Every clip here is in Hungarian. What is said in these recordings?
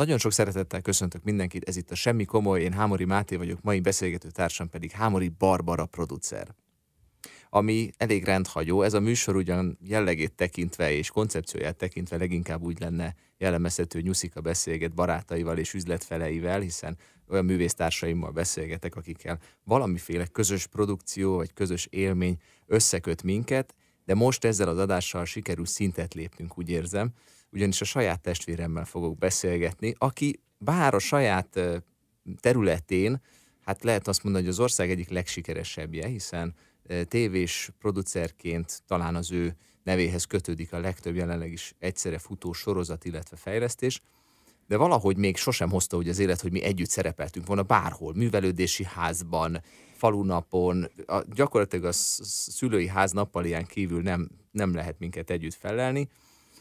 Nagyon sok szeretettel köszöntök mindenkit, ez itt a Semmi Komoly, én Hámori Máté vagyok, mai beszélgető társam pedig Hámori Barbara producer. Ami elég rendhagyó, ez a műsor ugyan jellegét tekintve és koncepcióját tekintve leginkább úgy lenne jellemezhető a beszélget barátaival és üzletfeleivel, hiszen olyan művésztársaimmal beszélgetek, akikkel valamiféle közös produkció vagy közös élmény összeköt minket, de most ezzel az adással sikerül szintet lépnünk, úgy érzem, ugyanis a saját testvéremmel fogok beszélgetni, aki bár a saját területén, hát lehet azt mondani, hogy az ország egyik legsikeresebbje, hiszen tévés producerként talán az ő nevéhez kötődik a legtöbb jelenleg is egyszerre futó sorozat, illetve fejlesztés, de valahogy még sosem hozta hogy az élet, hogy mi együtt szerepeltünk volna bárhol, művelődési házban, falunapon, a, gyakorlatilag a szülői ház nappalián kívül nem, nem lehet minket együtt felelni,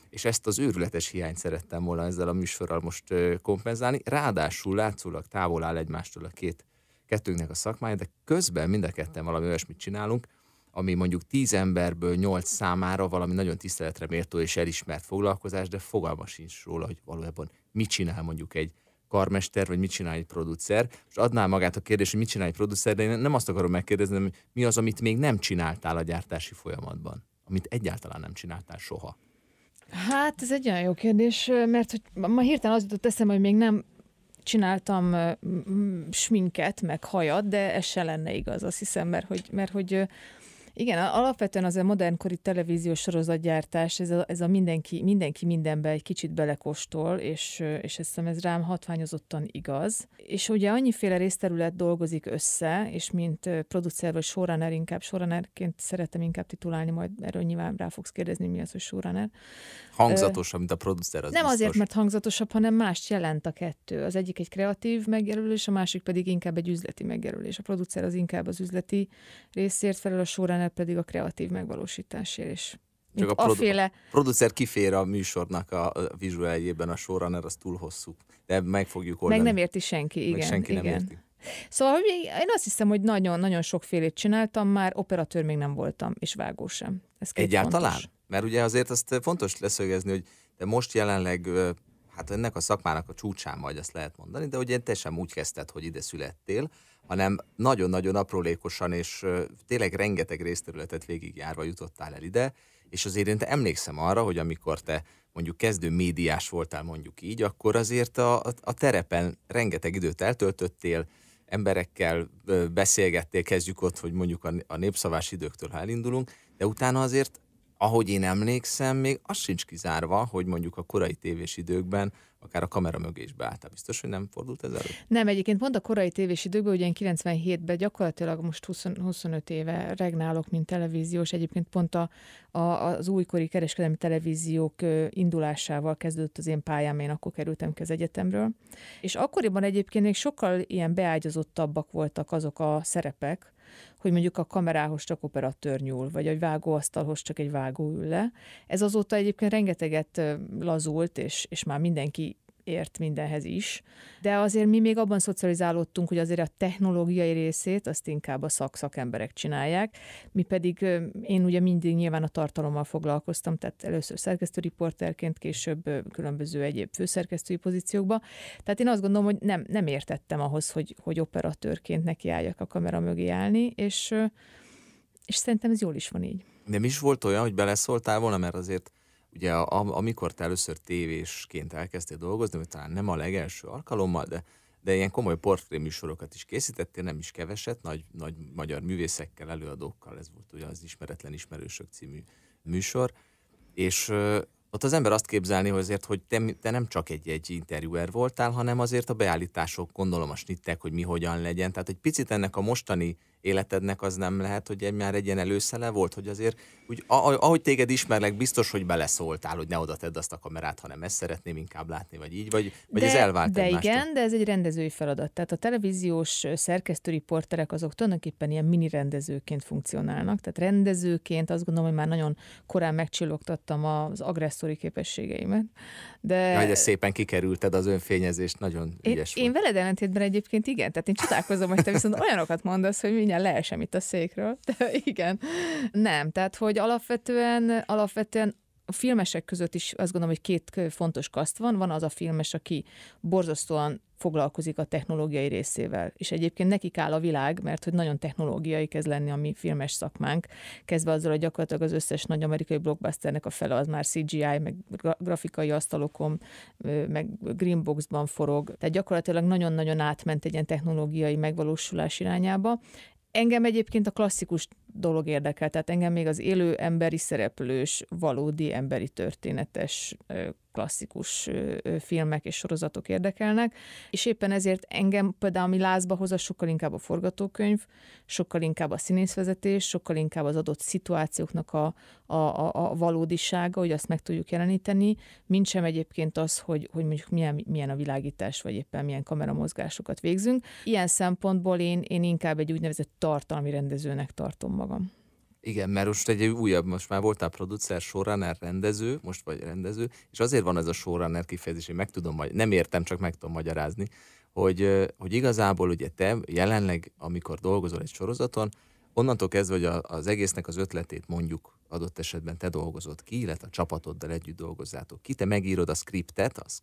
és ezt az őrületes hiányt szerettem volna ezzel a műsorral most kompenzálni. Ráadásul látszólag távol áll egymástól a két kettőnknek a szakmája, de közben mind a ketten valami olyasmit csinálunk, ami mondjuk tíz emberből nyolc számára valami nagyon tiszteletre méltó és elismert foglalkozás, de fogalma sincs róla, hogy valójában mit csinál mondjuk egy karmester, vagy mit csinál egy producer, és adná magát a kérdés, hogy mit csinál egy producer, de én nem azt akarom megkérdezni, hogy mi az, amit még nem csináltál a gyártási folyamatban, amit egyáltalán nem csináltál soha. Hát ez egy olyan jó kérdés, mert hogy ma hirtelen az jutott eszem, hogy még nem csináltam sminket, meg hajat, de ez se lenne igaz, azt hiszem, mert hogy, mert hogy igen, alapvetően az a modernkori televíziós sorozatgyártás, ez a, ez a mindenki, mindenki mindenbe egy kicsit belekóstol, és, és ezt hiszem ez rám hatványozottan igaz. És ugye annyiféle részterület dolgozik össze, és mint producer vagy showrunner, inkább showrunnerként szeretem inkább titulálni, majd erről nyilván rá fogsz kérdezni, mi az, hogy showrunner, Hangzatosabb, mint a producer. Az nem biztos. azért, mert hangzatosabb, hanem más jelent a kettő. Az egyik egy kreatív megjelölés, a másik pedig inkább egy üzleti megjelölés. A producer az inkább az üzleti részért felel, a során pedig a kreatív megvalósításért is. Csak a, produ- féle... a producer kifér a műsornak a, a vizuáljében, a sorrunner az túl hosszú. De meg fogjuk oldani. Meg nem érti senki, igen. Meg senki igen. nem érti. Szóval hogy én azt hiszem, hogy nagyon-nagyon sokfélét csináltam, már operatőr még nem voltam, és vágó sem. Ez Egyáltalán? Fontos. Mert ugye azért azt eh, fontos leszögezni, hogy de most jelenleg hát ennek a szakmának a csúcsán vagy, azt lehet mondani, de ugye te sem úgy kezdted, hogy ide születtél, hanem nagyon-nagyon aprólékosan és tényleg rengeteg részterületet végigjárva jutottál el ide, és azért én te emlékszem arra, hogy amikor te mondjuk kezdő médiás voltál mondjuk így, akkor azért a, a, terepen rengeteg időt eltöltöttél, emberekkel beszélgettél, kezdjük ott, hogy mondjuk a, a népszavás időktől, ha elindulunk, de utána azért ahogy én emlékszem, még az sincs kizárva, hogy mondjuk a korai tévés időkben akár a kamera mögé is beállt. Biztos, hogy nem fordult ez elő? Nem, egyébként pont a korai tévés időkben, ugye 97-ben gyakorlatilag most 20, 25 éve regnálok, mint televíziós, egyébként pont a, a, az újkori kereskedelmi televíziók indulásával kezdődött az én pályám, én akkor kerültem ki az egyetemről. És akkoriban egyébként még sokkal ilyen beágyazottabbak voltak azok a szerepek, hogy mondjuk a kamerához csak operatőr nyúl, vagy a vágóasztalhoz csak egy vágó ül le. Ez azóta egyébként rengeteget lazult, és, és már mindenki ért mindenhez is, de azért mi még abban szocializálódtunk, hogy azért a technológiai részét azt inkább a szakszakemberek csinálják, mi pedig, én ugye mindig nyilván a tartalommal foglalkoztam, tehát először szerkesztő riporterként, később különböző egyéb főszerkesztői pozíciókba, tehát én azt gondolom, hogy nem, nem értettem ahhoz, hogy, hogy operatőrként nekiálljak a kamera mögé állni, és és szerintem ez jól is van így. Nem is volt olyan, hogy beleszóltál volna, mert azért Ugye amikor te először tévésként elkezdtél dolgozni, vagy talán nem a legelső alkalommal, de, de ilyen komoly portréműsorokat is készítettél, nem is keveset, nagy, nagy magyar művészekkel, előadókkal, ez volt ugye az Ismeretlen Ismerősök című műsor, és ö, ott az ember azt képzelni, hogy azért, hogy te, te nem csak egy-egy interjúer voltál, hanem azért a beállítások, gondolom a snittek, hogy mi hogyan legyen. Tehát egy picit ennek a mostani életednek az nem lehet, hogy már egy ilyen előszele volt, hogy azért, úgy, ahogy téged ismerlek, biztos, hogy beleszóltál, hogy ne oda tedd azt a kamerát, hanem ezt szeretném inkább látni, vagy így, vagy, vagy de, ez elvált De igen, igen, de ez egy rendezői feladat. Tehát a televíziós szerkesztőriporterek azok tulajdonképpen ilyen mini rendezőként funkcionálnak. Tehát rendezőként azt gondolom, hogy már nagyon korán megcsillogtattam az agresszori képességeimet. De... hogy de szépen kikerülted az önfényezést, nagyon én, ügyes volt. Én veled ellentétben egyébként igen, tehát én csodálkozom, hogy te viszont olyanokat mondasz, hogy mindjárt leesem itt a székről, de igen. Nem, tehát hogy alapvetően, alapvetően a filmesek között is azt gondolom, hogy két fontos kaszt van. Van az a filmes, aki borzasztóan foglalkozik a technológiai részével. És egyébként nekik áll a világ, mert hogy nagyon technológiai kezd lenni a mi filmes szakmánk, kezdve azzal, hogy gyakorlatilag az összes nagy amerikai blockbusternek a fele az már CGI, meg grafikai asztalokon, meg greenboxban forog. Tehát gyakorlatilag nagyon-nagyon átment egy ilyen technológiai megvalósulás irányába. Engem egyébként a klasszikus dolog érdekel, tehát engem még az élő emberi szereplős, valódi emberi történetes klasszikus filmek és sorozatok érdekelnek, és éppen ezért engem például ami lázba hoz, az sokkal inkább a forgatókönyv, sokkal inkább a színészvezetés, sokkal inkább az adott szituációknak a, a, a, a valódisága, hogy azt meg tudjuk jeleníteni, mint sem egyébként az, hogy, hogy mondjuk milyen, milyen a világítás, vagy éppen milyen kameramozgásokat végzünk. Ilyen szempontból én, én inkább egy úgynevezett tartalmi rendezőnek tartom magam. Igen, mert most egy újabb, most már voltál producer, showrunner, rendező, most vagy rendező, és azért van ez a showrunner kifejezés, én meg tudom, nem értem, csak meg tudom magyarázni, hogy, hogy igazából ugye te jelenleg, amikor dolgozol egy sorozaton, onnantól kezdve, hogy az egésznek az ötletét mondjuk adott esetben te dolgozod ki, illetve a csapatoddal együtt dolgozzátok ki, te megírod a skriptet, az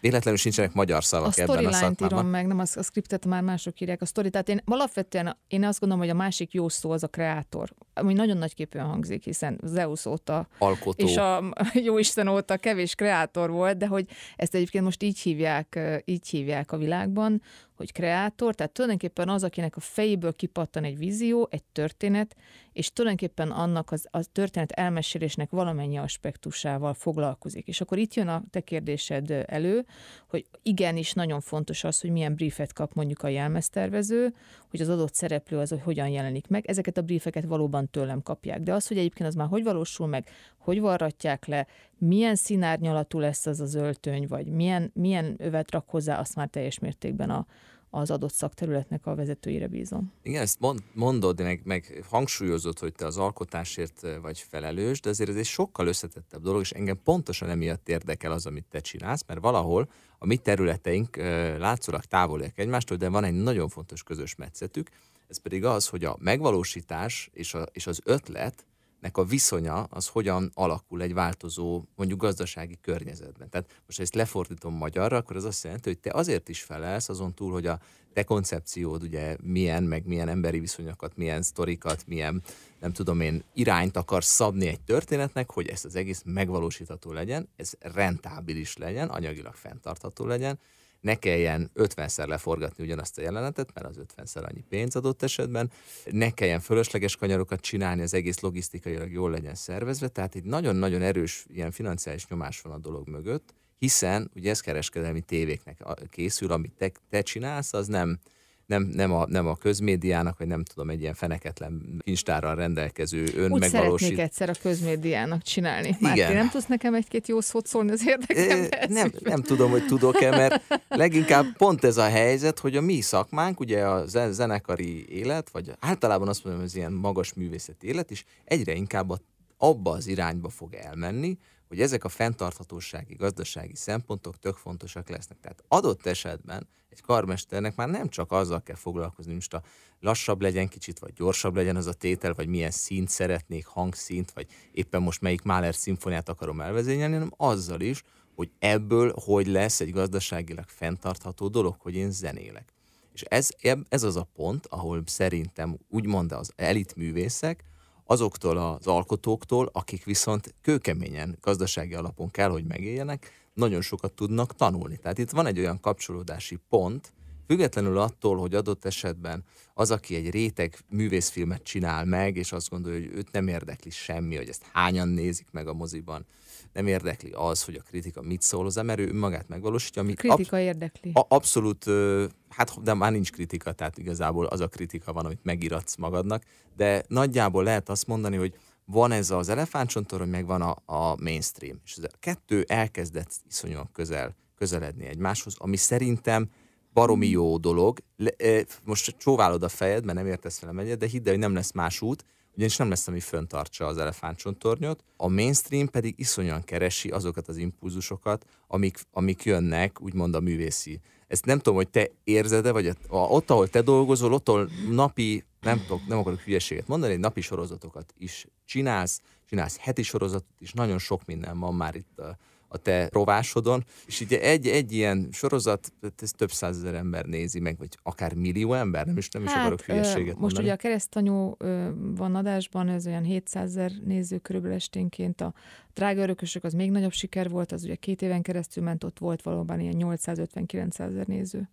Véletlenül sincsenek magyar szavak a ebben a szakmában. írom meg, nem a, a skriptet már mások írják, a sztori. Tehát én alapvetően én azt gondolom, hogy a másik jó szó az a kreátor ami nagyon nagyképűen hangzik, hiszen Zeus óta Alkotó. és a Jóisten óta kevés kreátor volt, de hogy ezt egyébként most így hívják, így hívják a világban, hogy kreátor, tehát tulajdonképpen az, akinek a fejéből kipattan egy vízió, egy történet, és tulajdonképpen annak az, a történet elmesélésnek valamennyi aspektusával foglalkozik. És akkor itt jön a te kérdésed elő, hogy igenis nagyon fontos az, hogy milyen briefet kap mondjuk a jelmeztervező, hogy az adott szereplő az, hogy hogyan jelenik meg. Ezeket a briefeket valóban általában tőlem kapják. De az, hogy egyébként az már hogy valósul meg, hogy varratják le, milyen színárnyalatú lesz az az öltöny, vagy milyen, milyen övet rak hozzá, azt már teljes mértékben a, az adott szakterületnek a vezetőire bízom. Igen, ezt mondod, meg, meg hangsúlyozod, hogy te az alkotásért eh, vagy felelős, de azért ez egy sokkal összetettebb dolog, és engem pontosan emiatt érdekel az, amit te csinálsz, mert valahol a mi területeink eh, látszólag távolják egymástól, de van egy nagyon fontos közös metszetük, ez pedig az, hogy a megvalósítás és, a, és az ötlet nek a viszonya az hogyan alakul egy változó, mondjuk gazdasági környezetben. Tehát most ha ezt lefordítom magyarra, akkor az azt jelenti, hogy te azért is felelsz azon túl, hogy a te koncepciód ugye milyen, meg milyen emberi viszonyokat, milyen sztorikat, milyen nem tudom én irányt akarsz szabni egy történetnek, hogy ezt az egész megvalósítható legyen, ez rentábilis legyen, anyagilag fenntartható legyen, ne kelljen 50-szer leforgatni ugyanazt a jelenetet, mert az 50-szer annyi pénz adott esetben, ne kelljen fölösleges kanyarokat csinálni, az egész logisztikailag jól legyen szervezve, tehát egy nagyon-nagyon erős ilyen financiális nyomás van a dolog mögött, hiszen ugye ez kereskedelmi tévéknek készül, amit te, te csinálsz, az nem nem, nem, a, nem a közmédiának, vagy nem tudom, egy ilyen feneketlen kincstárral rendelkező önmegvalósítás. Úgy szeretnék egyszer a közmédiának csinálni. Márti, Igen. nem tudsz nekem egy-két jó szót szólni az érdekemben? Nem, nem tudom, hogy tudok-e, mert leginkább pont ez a helyzet, hogy a mi szakmánk, ugye a zenekari élet, vagy általában azt mondom, hogy az ilyen magas művészeti élet is egyre inkább a abba az irányba fog elmenni, hogy ezek a fenntarthatósági, gazdasági szempontok tök fontosak lesznek. Tehát adott esetben egy karmesternek már nem csak azzal kell foglalkozni, most a lassabb legyen kicsit, vagy gyorsabb legyen az a tétel, vagy milyen szint szeretnék, hangszint, vagy éppen most melyik Mahler szimfoniát akarom elvezényelni, hanem azzal is, hogy ebből hogy lesz egy gazdaságilag fenntartható dolog, hogy én zenélek. És ez, ez az a pont, ahol szerintem úgymond az elit művészek azoktól az alkotóktól, akik viszont kőkeményen gazdasági alapon kell, hogy megéljenek, nagyon sokat tudnak tanulni. Tehát itt van egy olyan kapcsolódási pont, Függetlenül attól, hogy adott esetben az, aki egy réteg művészfilmet csinál meg, és azt gondolja, hogy őt nem érdekli semmi, hogy ezt hányan nézik meg a moziban, nem érdekli az, hogy a kritika mit szól hozzá, mert ő önmagát megvalósítja. Ami kritika ab- érdekli. A- abszolút, hát de már nincs kritika, tehát igazából az a kritika van, amit megiratsz magadnak, de nagyjából lehet azt mondani, hogy van ez az elefántcsontorony, meg van a, a mainstream. És ez a kettő elkezdett iszonyúan közel, közeledni egymáshoz, ami szerintem baromi mhm. jó dolog. Le, most csóválod a fejed, mert nem értesz velem egyet, de hidd el, hogy nem lesz más út, ugyanis nem lesz, ami föntartsa az elefántcsontornyot, a mainstream pedig iszonyan keresi azokat az impulzusokat, amik, amik jönnek, úgymond a művészi. Ezt nem tudom, hogy te érzed-e, vagy a, ott, ahol te dolgozol, ott, ahol napi, nem, tudok, nem akarok hülyeséget mondani, napi sorozatokat is csinálsz, csinálsz heti sorozatot is, nagyon sok minden van már itt a, a te rovásodon, és ugye egy, egy ilyen sorozat, hát ez több százezer ember nézi meg, vagy akár millió ember, nem is, nem hát, is akarok hülyeséget ö, Most mondani. ugye a keresztanyú ö, van adásban, ez olyan 700 ezer néző körülbelül esténként, a drága örökösök az még nagyobb siker volt, az ugye két éven keresztül ment, ott volt valóban ilyen 850-900 ezer néző.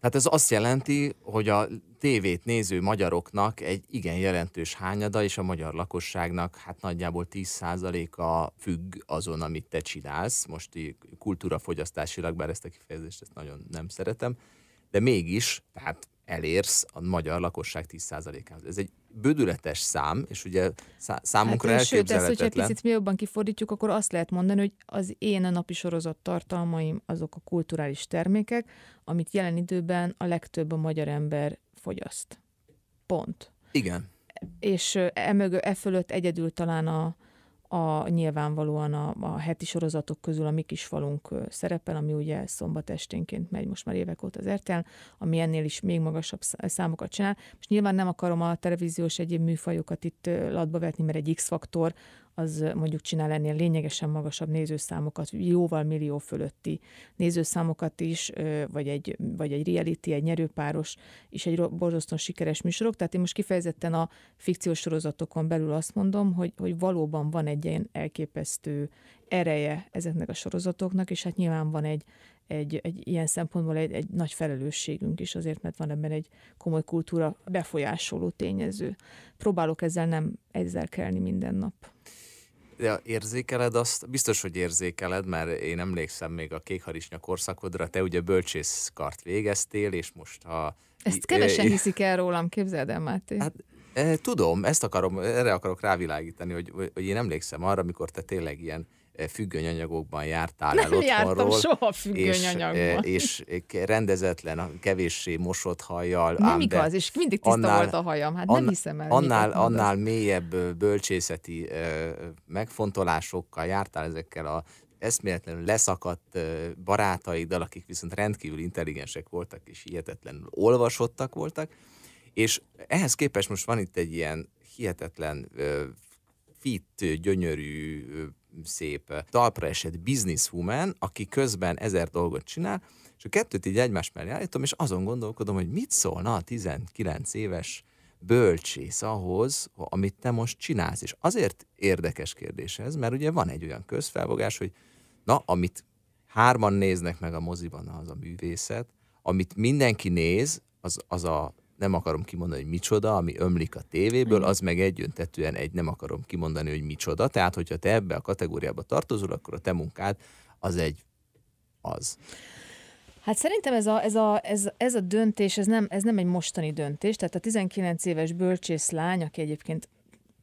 Tehát ez azt jelenti, hogy a tévét néző magyaroknak egy igen jelentős hányada, és a magyar lakosságnak hát nagyjából 10%-a függ azon, amit te csinálsz. Most kultúrafogyasztásilag, bár ezt a kifejezést ezt nagyon nem szeretem, de mégis, tehát elérsz a magyar lakosság 10%-ához. Ez egy bődületes szám, és ugye számunkra hát, elképzelhetetlen. Sőt, ezt, hogyha picit mi jobban kifordítjuk, akkor azt lehet mondani, hogy az én a napi sorozat tartalmaim azok a kulturális termékek, amit jelen időben a legtöbb a magyar ember fogyaszt. Pont. Igen. És e, mögött, e fölött egyedül talán a, a, nyilvánvalóan a, a heti sorozatok közül a mi kis falunk szerepel, ami ugye szombat esténként megy most már évek óta az RTL, ami ennél is még magasabb számokat csinál. Most nyilván nem akarom a televíziós egyéb műfajokat itt latba vetni, mert egy X-faktor az mondjuk csinál ennél lényegesen magasabb nézőszámokat, jóval millió fölötti nézőszámokat is, vagy egy, vagy egy reality, egy nyerőpáros, és egy borzasztóan sikeres műsorok. Tehát én most kifejezetten a fikciós sorozatokon belül azt mondom, hogy, hogy valóban van egy ilyen elképesztő ereje ezeknek a sorozatoknak, és hát nyilván van egy, egy, egy ilyen szempontból egy, egy nagy felelősségünk is azért, mert van ebben egy komoly kultúra befolyásoló tényező. Próbálok ezzel nem ezzel kelni minden nap de érzékeled azt, biztos, hogy érzékeled, mert én emlékszem még a kékharisnya korszakodra, te ugye bölcsészkart végeztél, és most ha... Ezt kevesen hiszik el rólam, képzeld el, Máté. Hát, e, tudom, ezt akarom, erre akarok rávilágítani, hogy, hogy én emlékszem arra, amikor te tényleg ilyen E, függönyanyagokban jártál el otthonról. Nem jártam soha függönyanyagban. E, és, és rendezetlen, kevéssé mosott hajjal. Nem ám igaz, és mindig tiszta annál, volt a hajam, hát annál, nem hiszem el. Annál, annál mélyebb bölcsészeti megfontolásokkal jártál ezekkel a eszméletlenül leszakadt barátaiddal, akik viszont rendkívül intelligensek voltak, és hihetetlenül olvasottak voltak, és ehhez képest most van itt egy ilyen hihetetlen fit, gyönyörű, szép talpra esett businesswoman, aki közben ezer dolgot csinál, és a kettőt így egymás mellé állítom, és azon gondolkodom, hogy mit szólna a 19 éves bölcsész ahhoz, amit te most csinálsz. És azért érdekes kérdés ez, mert ugye van egy olyan közfelvogás, hogy na, amit hárman néznek meg a moziban, az a művészet, amit mindenki néz, az, az a nem akarom kimondani, hogy micsoda, ami ömlik a tévéből, az meg egyöntetően egy nem akarom kimondani, hogy micsoda. Tehát, hogyha te ebbe a kategóriába tartozol, akkor a te munkád az egy az. Hát szerintem ez a, ez a, ez, ez a döntés, ez nem, ez nem egy mostani döntés, tehát a 19 éves lány, aki egyébként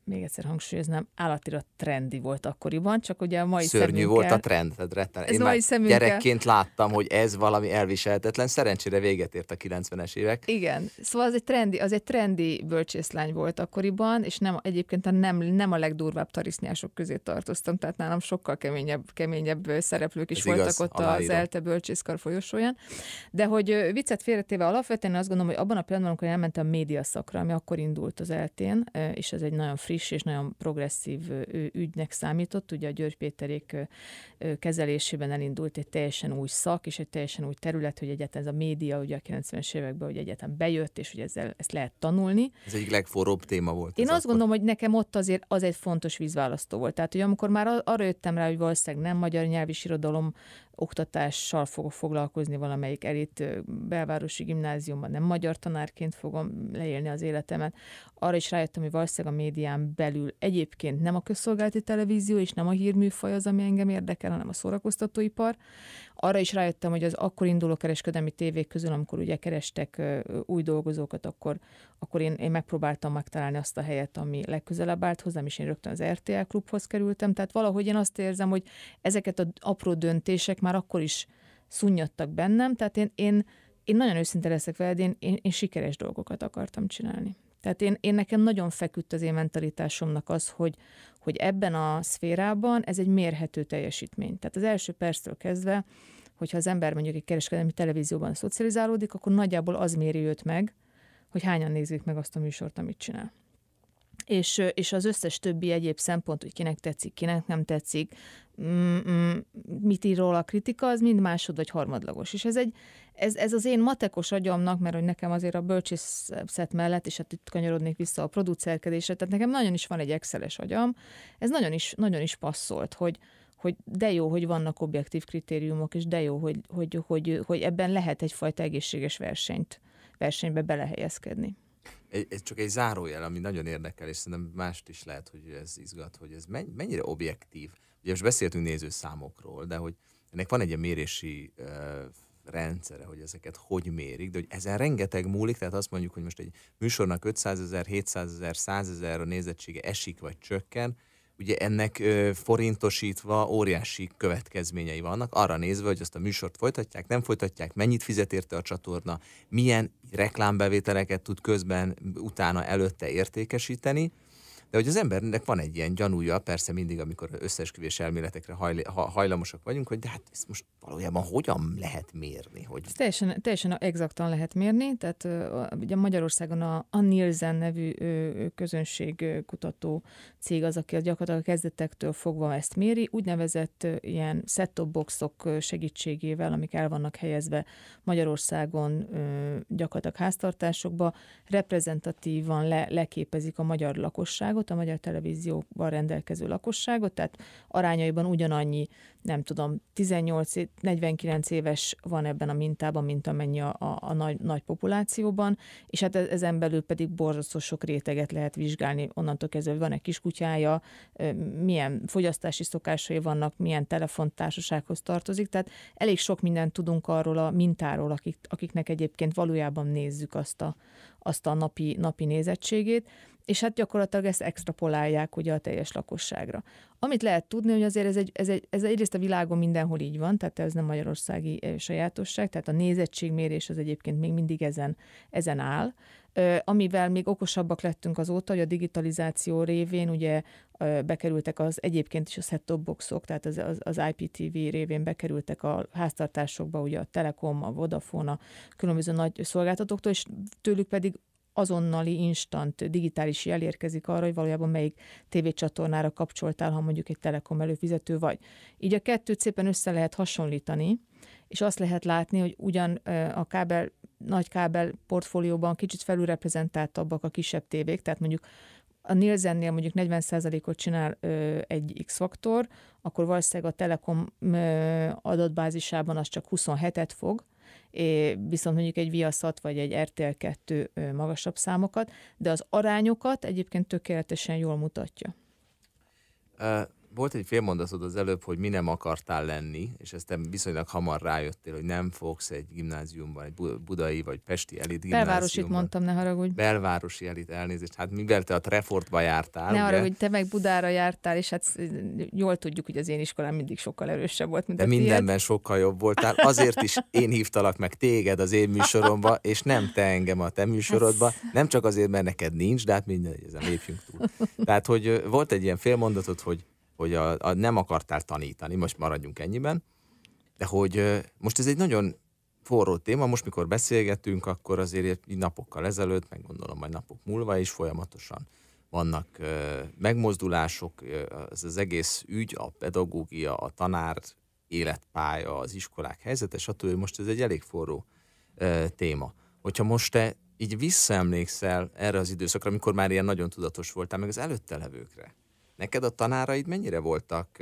még egyszer hangsúlyoznám, állatira trendi volt akkoriban, csak ugye a mai Szörnyű szemünkkel... volt a trend, retten. Ez Én mai már szemünkkel... gyerekként láttam, hogy ez valami elviselhetetlen, szerencsére véget ért a 90-es évek. Igen, szóval az egy trendi, az egy trendi bölcsészlány volt akkoriban, és nem, egyébként a nem, nem a legdurvább tarisznyások közé tartoztam, tehát nálam sokkal keményebb, keményebb szereplők is ez voltak igaz, ott aláírom. az ELTE bölcsészkar folyosóján. De hogy viccet félretéve alapvetően azt gondolom, hogy abban a pillanatban, amikor elmentem a média szakra, ami akkor indult az eltén, és ez egy nagyon friss is, és nagyon progresszív ügynek számított. Ugye a György Péterék kezelésében elindult egy teljesen új szak, és egy teljesen új terület, hogy egyetem ez a média, ugye a 90-es években, hogy egyetem bejött, és hogy ezzel ezt lehet tanulni. Ez egyik legforróbb téma volt. Én azt akkor. gondolom, hogy nekem ott azért az egy fontos vízválasztó volt. Tehát, hogy amikor már arra jöttem rá, hogy valószínűleg nem magyar nyelvi irodalom oktatással fogok foglalkozni valamelyik elit belvárosi gimnáziumban, nem magyar tanárként fogom leélni az életemet. Arra is rájöttem, hogy valószínűleg a médián belül egyébként nem a közszolgálati televízió és nem a hírműfaj az, ami engem érdekel, hanem a szórakoztatóipar, arra is rájöttem, hogy az akkor induló kereskedelmi tévék közül, amikor ugye kerestek új dolgozókat, akkor, akkor én, én megpróbáltam megtalálni azt a helyet, ami legközelebb állt hozzám, és én rögtön az RTL klubhoz kerültem. Tehát valahogy én azt érzem, hogy ezeket az apró döntések már akkor is szunnyadtak bennem, tehát én, én, én nagyon őszinte leszek veled, én, én, én sikeres dolgokat akartam csinálni. Tehát én, én nekem nagyon feküdt az én mentalitásomnak az, hogy, hogy ebben a szférában ez egy mérhető teljesítmény. Tehát az első perctől kezdve, hogyha az ember mondjuk egy kereskedelmi televízióban szocializálódik, akkor nagyjából az méri őt meg, hogy hányan nézik meg azt a műsort, amit csinál. És, és az összes többi egyéb szempont, hogy kinek tetszik, kinek nem tetszik, mm, mm, mit ír róla a kritika, az mind másod vagy harmadlagos. És ez egy, ez, ez az én matekos agyamnak, mert hogy nekem azért a bölcsészet mellett, és hát itt kanyarodnék vissza a producerkedésre, tehát nekem nagyon is van egy exceles agyam, ez nagyon is, nagyon is passzolt, hogy, hogy de jó, hogy vannak objektív kritériumok, és de jó, hogy, hogy, hogy, hogy ebben lehet egyfajta egészséges versenyt, versenybe belehelyezkedni. Ez csak egy zárójel, ami nagyon érdekel, és szerintem mást is lehet, hogy ez izgat, hogy ez mennyire objektív. Ugye most beszéltünk nézőszámokról, de hogy ennek van egy ilyen mérési rendszere, hogy ezeket hogy mérik, de hogy ezen rengeteg múlik, tehát azt mondjuk, hogy most egy műsornak 500 ezer, 700 ezer, 100 ezer a nézettsége esik vagy csökken, ugye ennek ö, forintosítva óriási következményei vannak, arra nézve, hogy azt a műsort folytatják, nem folytatják, mennyit fizet érte a csatorna, milyen reklámbevételeket tud közben utána előtte értékesíteni, de hogy az embernek van egy ilyen gyanúja, persze mindig, amikor összeesküvés elméletekre hajl, ha, hajlamosak vagyunk, hogy de hát ezt most valójában hogyan lehet mérni? Hogy... Ezt teljesen, teljesen exaktan lehet mérni, tehát ugye Magyarországon a, a Nielsen nevű közönségkutató cég az, aki gyakorlatilag a kezdetektől fogva ezt méri, úgynevezett ilyen set-top boxok segítségével, amik el vannak helyezve Magyarországon gyakorlatilag háztartásokba, reprezentatívan le, leképezik a magyar lakosságot, lakosságot, a magyar televízióval rendelkező lakosságot, tehát arányaiban ugyanannyi, nem tudom, 18-49 éves van ebben a mintában, mint amennyi a, a, a nagy, nagy populációban, és hát e- ezen belül pedig borzasztó sok réteget lehet vizsgálni, onnantól kezdve, hogy van-e kiskutyája, milyen fogyasztási szokásai vannak, milyen telefontársasághoz tartozik, tehát elég sok mindent tudunk arról a mintáról, akik, akiknek egyébként valójában nézzük azt a, azt a napi, napi nézettségét, és hát gyakorlatilag ezt extrapolálják ugye a teljes lakosságra. Amit lehet tudni, hogy azért ez, egy, ez, egy, ez egyrészt a világon mindenhol így van, tehát ez nem magyarországi sajátosság, tehát a nézettségmérés az egyébként még mindig ezen, ezen áll, amivel még okosabbak lettünk azóta, hogy a digitalizáció révén ugye bekerültek az egyébként is a set-top boxok, tehát az, az, az IPTV révén bekerültek a háztartásokba ugye a Telekom, a Vodafone, a különböző nagy szolgáltatóktól, és tőlük pedig azonnali, instant, digitális jel érkezik arra, hogy valójában melyik tévécsatornára kapcsoltál, ha mondjuk egy Telekom előfizető vagy. Így a kettőt szépen össze lehet hasonlítani, és azt lehet látni, hogy ugyan a kábel, nagy kábel portfólióban kicsit felülreprezentáltabbak a kisebb tévék, tehát mondjuk a Nielsennél mondjuk 40%-ot csinál ö, egy X-faktor, akkor valószínűleg a Telekom ö, adatbázisában az csak 27-et fog, viszont mondjuk egy Viaszat vagy egy RTL 2 magasabb számokat, de az arányokat egyébként tökéletesen jól mutatja volt egy félmondatod az előbb, hogy mi nem akartál lenni, és ezt viszonylag hamar rájöttél, hogy nem fogsz egy gimnáziumban, egy budai vagy pesti elit gimnáziumban. Belvárosit mondtam, ne haragudj. Belvárosi elit elnézést. Hát mivel te a Trefortba jártál. Ne haragudj, te meg Budára jártál, és hát jól tudjuk, hogy az én iskolám mindig sokkal erősebb volt, mint De a mindenben tiéd. sokkal jobb voltál. Azért is én hívtalak meg téged az én műsoromba, és nem te engem a te műsorodba. Hát nem csak azért, mert neked nincs, de hát mindegy, ezen lépjünk túl. Tehát, hogy volt egy ilyen félmondatod, hogy hogy a, a nem akartál tanítani, most maradjunk ennyiben, de hogy most ez egy nagyon forró téma, most mikor beszélgetünk, akkor azért napokkal ezelőtt, meg gondolom majd napok múlva is folyamatosan vannak megmozdulások, ez az egész ügy, a pedagógia, a tanár életpálya, az iskolák helyzete, stb. Most ez egy elég forró téma. Hogyha most te így visszaemlékszel erre az időszakra, amikor már ilyen nagyon tudatos voltál, meg az előtte levőkre, Neked a tanáraid mennyire voltak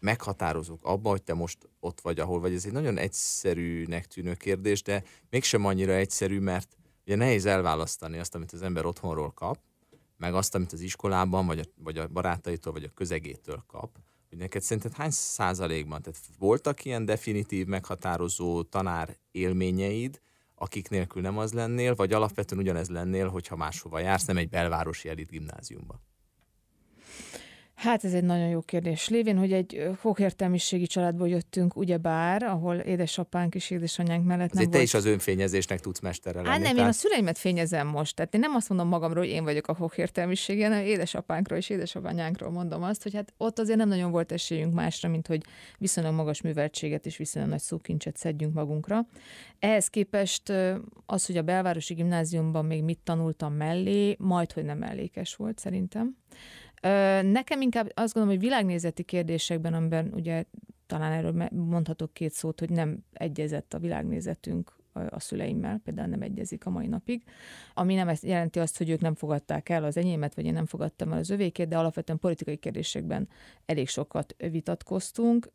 meghatározók abba, hogy te most ott vagy, ahol vagy? Ez egy nagyon egyszerűnek tűnő kérdés, de mégsem annyira egyszerű, mert ugye nehéz elválasztani azt, amit az ember otthonról kap, meg azt, amit az iskolában, vagy a, vagy a barátaitól, vagy a közegétől kap. Hogy neked szerinted hány százalékban? Tehát voltak ilyen definitív, meghatározó tanár élményeid, akik nélkül nem az lennél, vagy alapvetően ugyanez lennél, hogyha máshova jársz, nem egy belvárosi elit gimnáziumba? Hát ez egy nagyon jó kérdés. Lévén, hogy egy fokértelmiségi családból jöttünk, ugye bár, ahol édesapánk és édesanyánk mellett Azért nem te volt... is az önfényezésnek tudsz mestere lenni. Hát nem, tehát... én a szüleimet fényezem most. Tehát én nem azt mondom magamról, hogy én vagyok a fokértelmiségen, hanem édesapánkról és édesapanyánkról mondom azt, hogy hát ott azért nem nagyon volt esélyünk másra, mint hogy viszonylag magas műveltséget és viszonylag nagy szókincset szedjünk magunkra. Ehhez képest az, hogy a belvárosi gimnáziumban még mit tanultam mellé, majd, hogy nem mellékes volt szerintem. Nekem inkább azt gondolom, hogy világnézeti kérdésekben, amiben ugye talán erről mondhatok két szót, hogy nem egyezett a világnézetünk a szüleimmel, például nem egyezik a mai napig, ami nem ezt jelenti azt, hogy ők nem fogadták el az enyémet, vagy én nem fogadtam el az övékét, de alapvetően politikai kérdésekben elég sokat vitatkoztunk,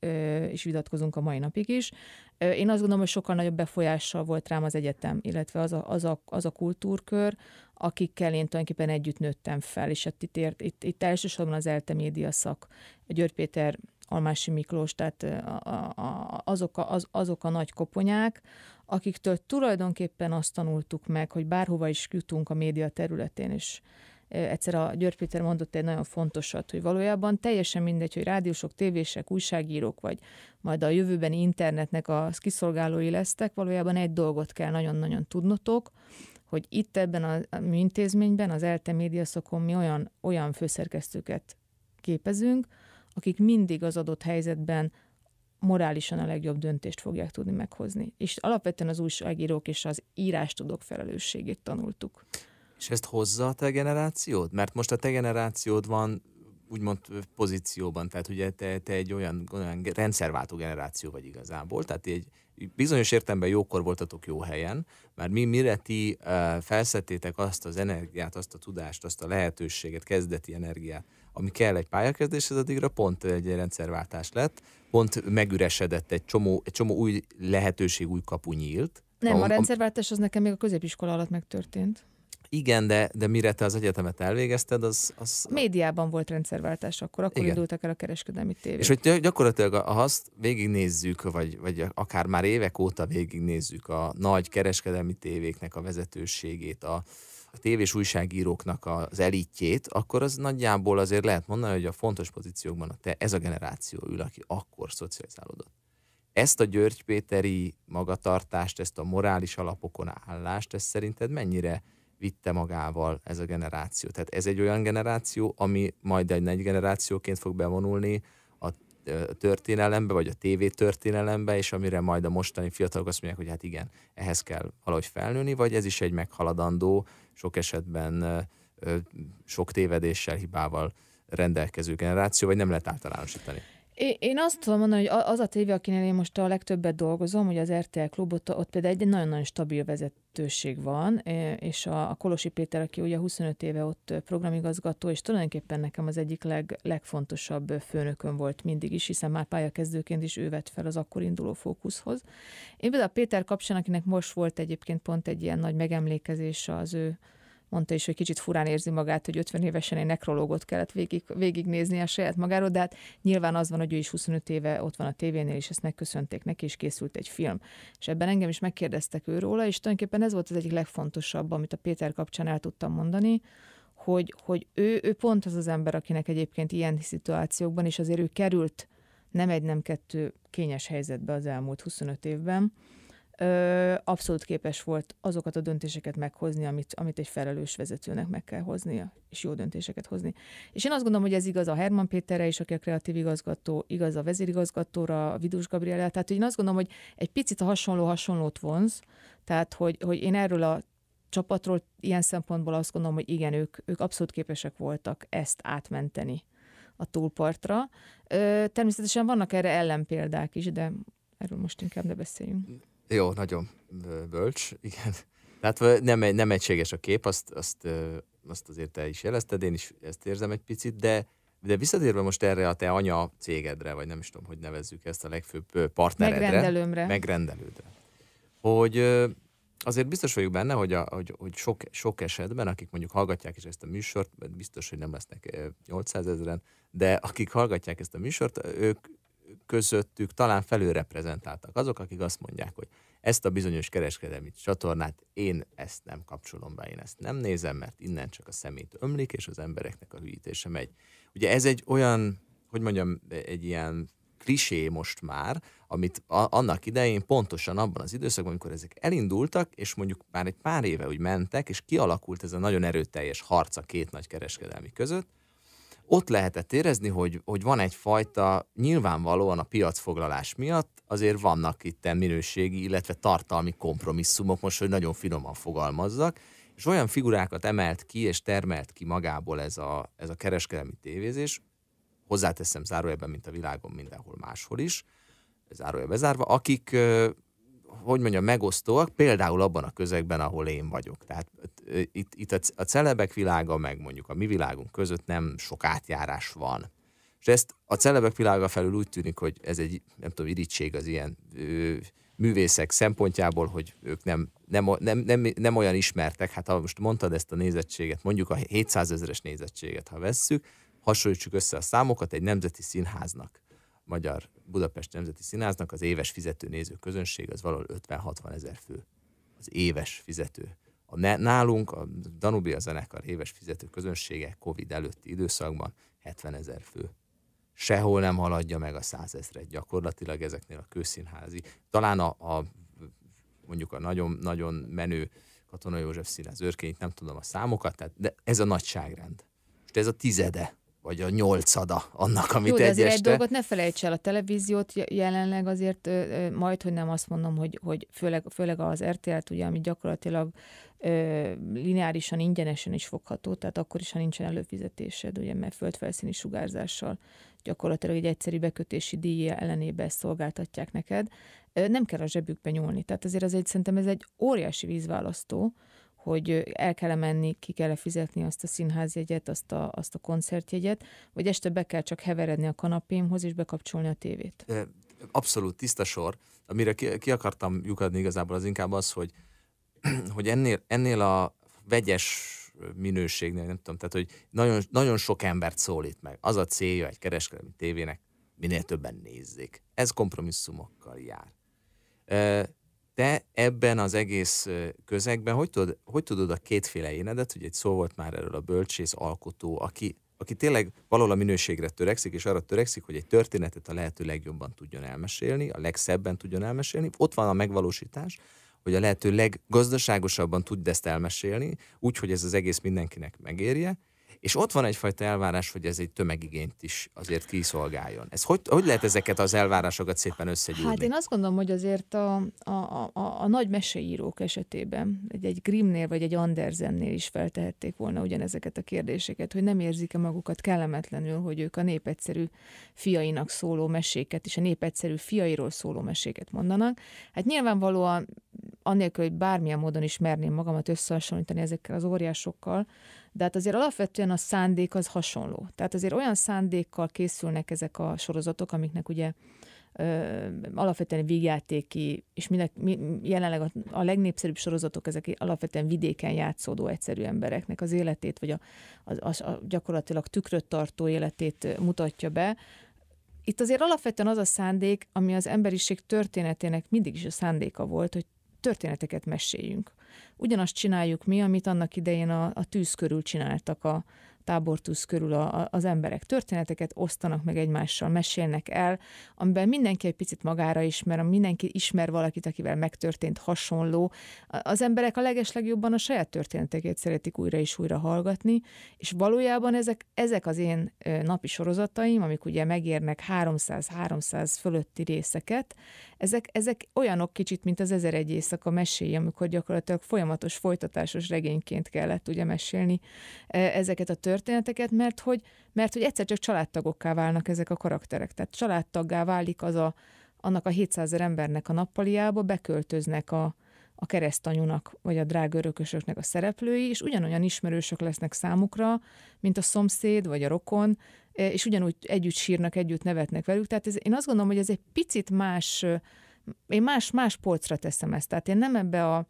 és vitatkozunk a mai napig is. Én azt gondolom, hogy sokkal nagyobb befolyással volt rám az egyetem, illetve az a, az a, az a kultúrkör, akikkel én tulajdonképpen együtt nőttem fel, és hát itt, ért, itt, itt elsősorban az ELTE média szak, György Péter, Almási Miklós, tehát a, a, azok, a, az, azok a nagy koponyák, akiktől tulajdonképpen azt tanultuk meg, hogy bárhova is jutunk a média területén, és egyszer a György Péter mondott egy nagyon fontosat, hogy valójában teljesen mindegy, hogy rádiósok, tévések, újságírók, vagy majd a jövőben internetnek a kiszolgálói lesztek, valójában egy dolgot kell nagyon-nagyon tudnotok, hogy itt ebben a műintézményben az ELTE szokon mi olyan, olyan főszerkesztőket képezünk, akik mindig az adott helyzetben morálisan a legjobb döntést fogják tudni meghozni. És alapvetően az újságírók és az írástudók felelősségét tanultuk. És ezt hozza a te generációd? Mert most a te generációd van úgymond pozícióban, tehát ugye te, te egy olyan, olyan rendszerváltó generáció vagy igazából, tehát egy, bizonyos értelemben jókor voltatok jó helyen, mert mi, mire ti eh, felszettétek azt az energiát, azt a tudást, azt a lehetőséget, kezdeti energiát, ami kell egy pályakezdéshez, addigra pont egy rendszerváltás lett, pont megüresedett egy csomó, egy csomó új lehetőség, új kapu nyílt. Nem, a, a rendszerváltás az nekem még a középiskola alatt megtörtént. Igen, de, de mire te az egyetemet elvégezted, az... az... médiában volt rendszerváltás akkor, akkor Igen. indultak el a kereskedelmi tévék. És hogy gyakorlatilag ha azt végignézzük, vagy, vagy akár már évek óta végignézzük a nagy kereskedelmi tévéknek a vezetőségét, a, a tévés újságíróknak az elitjét, akkor az nagyjából azért lehet mondani, hogy a fontos pozíciókban a te, ez a generáció ül, aki akkor szocializálódott. Ezt a György Péteri magatartást, ezt a morális alapokon állást, ezt szerinted mennyire vitte magával ez a generáció. Tehát ez egy olyan generáció, ami majd egy negy generációként fog bevonulni a történelembe, vagy a TV történelembe, és amire majd a mostani fiatalok azt mondják, hogy hát igen, ehhez kell valahogy felnőni, vagy ez is egy meghaladandó, sok esetben sok tévedéssel, hibával rendelkező generáció, vagy nem lehet általánosítani. Én azt tudom mondani, hogy az a tévé, akinél én most a legtöbbet dolgozom, hogy az RTL Klub, ott, ott például egy nagyon-nagyon stabil vezetőség van, és a, a Kolosi Péter, aki ugye 25 éve ott programigazgató, és tulajdonképpen nekem az egyik leg, legfontosabb főnökön volt mindig is, hiszen már pályakezdőként is ő vett fel az akkor induló fókuszhoz. Én például a Péter kapcsán, akinek most volt egyébként pont egy ilyen nagy megemlékezés az ő mondta is, hogy kicsit furán érzi magát, hogy 50 évesen egy nekrológot kellett végig, végignézni a saját magáról, de hát nyilván az van, hogy ő is 25 éve ott van a tévénél, és ezt megköszönték neki, és készült egy film. És ebben engem is megkérdeztek róla, és tulajdonképpen ez volt az egyik legfontosabb, amit a Péter kapcsán el tudtam mondani, hogy, hogy ő, ő pont az az ember, akinek egyébként ilyen szituációkban, és azért ő került nem egy, nem kettő kényes helyzetbe az elmúlt 25 évben, ö, abszolút képes volt azokat a döntéseket meghozni, amit, amit egy felelős vezetőnek meg kell hoznia, és jó döntéseket hozni. És én azt gondolom, hogy ez igaz a Herman Péterre is, aki a kreatív igazgató, igaz a vezérigazgatóra, a Vidus Gabriela. Tehát én azt gondolom, hogy egy picit a hasonló hasonlót vonz, tehát hogy, hogy én erről a csapatról ilyen szempontból azt gondolom, hogy igen, ők, ők abszolút képesek voltak ezt átmenteni a túlpartra. Természetesen vannak erre ellenpéldák is, de erről most inkább ne beszéljünk. Jó, nagyon bölcs, igen. Tehát nem, nem egységes a kép, azt, azt, azt azért te is jelezted, én is ezt érzem egy picit, de de visszatérve most erre a te anya cégedre, vagy nem is tudom, hogy nevezzük ezt a legfőbb partneredre. Megrendelőmre. Megrendelődre. Hogy azért biztos vagyok benne, hogy, a, hogy, hogy sok, sok esetben, akik mondjuk hallgatják is ezt a műsort, biztos, hogy nem lesznek 800 ezeren, de akik hallgatják ezt a műsort, ők közöttük talán felülreprezentáltak azok, akik azt mondják, hogy ezt a bizonyos kereskedelmi csatornát én ezt nem kapcsolom be, én ezt nem nézem, mert innen csak a szemét ömlik, és az embereknek a hűítése megy. Ugye ez egy olyan, hogy mondjam, egy ilyen klisé most már, amit a, annak idején pontosan abban az időszakban, amikor ezek elindultak, és mondjuk már egy pár éve úgy mentek, és kialakult ez a nagyon erőteljes harca két nagy kereskedelmi között, ott lehetett érezni, hogy, hogy van egyfajta, nyilvánvalóan a piacfoglalás miatt azért vannak itt minőségi, illetve tartalmi kompromisszumok, most, hogy nagyon finoman fogalmazzak, és olyan figurákat emelt ki és termelt ki magából ez a, ez a kereskedelmi tévézés, hozzáteszem zárójelben, mint a világon mindenhol máshol is, zárójelbe zárva, akik hogy mondjam, megosztóak, például abban a közegben, ahol én vagyok. Tehát itt, itt a, a celebek világa, meg mondjuk a mi világunk között nem sok átjárás van. És ezt a celebek világa felül úgy tűnik, hogy ez egy, nem tudom, irítség az ilyen ö, művészek szempontjából, hogy ők nem, nem, nem, nem, nem olyan ismertek. Hát ha most mondtad ezt a nézettséget, mondjuk a 700 ezeres nézettséget, ha vesszük, hasonlítsuk össze a számokat egy nemzeti színháznak Magyar Budapest Nemzeti Színháznak az éves fizető néző közönség az valahol 50-60 ezer fő. Az éves fizető. A nálunk a Danubia zenekar éves fizető közönsége Covid előtti időszakban 70 ezer fő. Sehol nem haladja meg a 100 százezret gyakorlatilag ezeknél a közszínházi. Talán a, a mondjuk a nagyon, nagyon menő Katona József színház őrkényt, nem tudom a számokat, tehát, de ez a nagyságrend. És ez a tizede vagy a nyolcada annak, amit Jó, de egy azért este... egy dolgot ne felejts el, a televíziót jelenleg azért majd, hogy nem azt mondom, hogy, hogy főleg, főleg az RTL-t, ugye, ami gyakorlatilag ö, lineárisan, ingyenesen is fogható, tehát akkor is, ha nincsen előfizetésed, ugye, mert földfelszíni sugárzással gyakorlatilag egy egyszerű bekötési díj ellenébe ezt szolgáltatják neked. Nem kell a zsebükbe nyúlni, tehát azért az egy, szerintem ez egy óriási vízválasztó, hogy el kell -e menni, ki kell -e fizetni azt a színházjegyet, azt a, azt a koncertjegyet, vagy este be kell csak heveredni a kanapémhoz és bekapcsolni a tévét. Abszolút tiszta sor. Amire ki, ki akartam lyukadni igazából az inkább az, hogy, hogy ennél, ennél a vegyes minőségnél, nem tudom, tehát hogy nagyon, nagyon sok embert szólít meg. Az a célja egy kereskedelmi tévének, minél többen nézzék. Ez kompromisszumokkal jár te ebben az egész közegben hogy tudod, hogy tudod a kétféle énedet, ugye egy szó volt már erről a bölcsész alkotó, aki, aki tényleg valahol a minőségre törekszik, és arra törekszik, hogy egy történetet a lehető legjobban tudjon elmesélni, a legszebben tudjon elmesélni. Ott van a megvalósítás, hogy a lehető leggazdaságosabban tudd ezt elmesélni, úgy, hogy ez az egész mindenkinek megérje, és ott van egyfajta elvárás, hogy ez egy tömegigényt is azért kiszolgáljon. Ez hogy, hogy lehet ezeket az elvárásokat szépen összegyűjteni? Hát én azt gondolom, hogy azért a, a, a, a nagy meseírók esetében, egy, egy Grimmnél vagy egy Andersennél is feltehették volna ugyanezeket a kérdéseket, hogy nem érzik-e magukat kellemetlenül, hogy ők a népegyszerű fiainak szóló meséket és a népegyszerű fiairól szóló meséket mondanak. Hát nyilvánvalóan anélkül, hogy bármilyen módon merném magamat összehasonlítani ezekkel az óriásokkal, de hát azért alapvetően a szándék az hasonló. Tehát azért olyan szándékkal készülnek ezek a sorozatok, amiknek ugye ö, alapvetően vígjátéki, és minden, mi, jelenleg a, a legnépszerűbb sorozatok ezek alapvetően vidéken játszódó egyszerű embereknek az életét, vagy a, a, a, a gyakorlatilag tükröt tartó életét mutatja be. Itt azért alapvetően az a szándék, ami az emberiség történetének mindig is a szándéka volt, hogy történeteket meséljünk ugyanazt csináljuk mi, amit annak idején a, a tűz körül csináltak a tábortűz körül a, a, az emberek. Történeteket osztanak meg egymással, mesélnek el, amiben mindenki egy picit magára ismer, mindenki ismer valakit, akivel megtörtént hasonló. Az emberek a legeslegjobban a saját történeteket szeretik újra és újra hallgatni, és valójában ezek, ezek az én napi sorozataim, amik ugye megérnek 300-300 fölötti részeket, ezek, ezek olyanok kicsit, mint az Ezer egy éjszaka meséi, amikor gyakorlatilag folyamatos, folytatásos regényként kellett ugye mesélni e, ezeket a történeteket, mert hogy, mert hogy egyszer csak családtagokká válnak ezek a karakterek. Tehát családtaggá válik az a, annak a 700 ezer embernek a nappaliába, beköltöznek a, a keresztanyúnak vagy a drága örökösöknek a szereplői, és ugyanolyan ismerősök lesznek számukra, mint a szomszéd vagy a rokon, és ugyanúgy együtt sírnak, együtt nevetnek velük. Tehát ez, én azt gondolom, hogy ez egy picit más, én más, más polcra teszem ezt. Tehát én nem ebbe a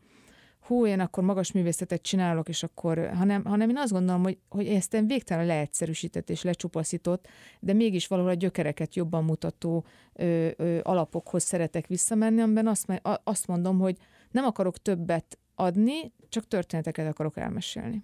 hú, én akkor magas művészetet csinálok, és akkor, hanem, hanem én azt gondolom, hogy, hogy ezt én végtelen leegyszerűsített és lecsupaszított, de mégis valahol a gyökereket jobban mutató ö, ö, alapokhoz szeretek visszamenni, amiben azt, azt mondom, hogy nem akarok többet adni, csak történeteket akarok elmesélni.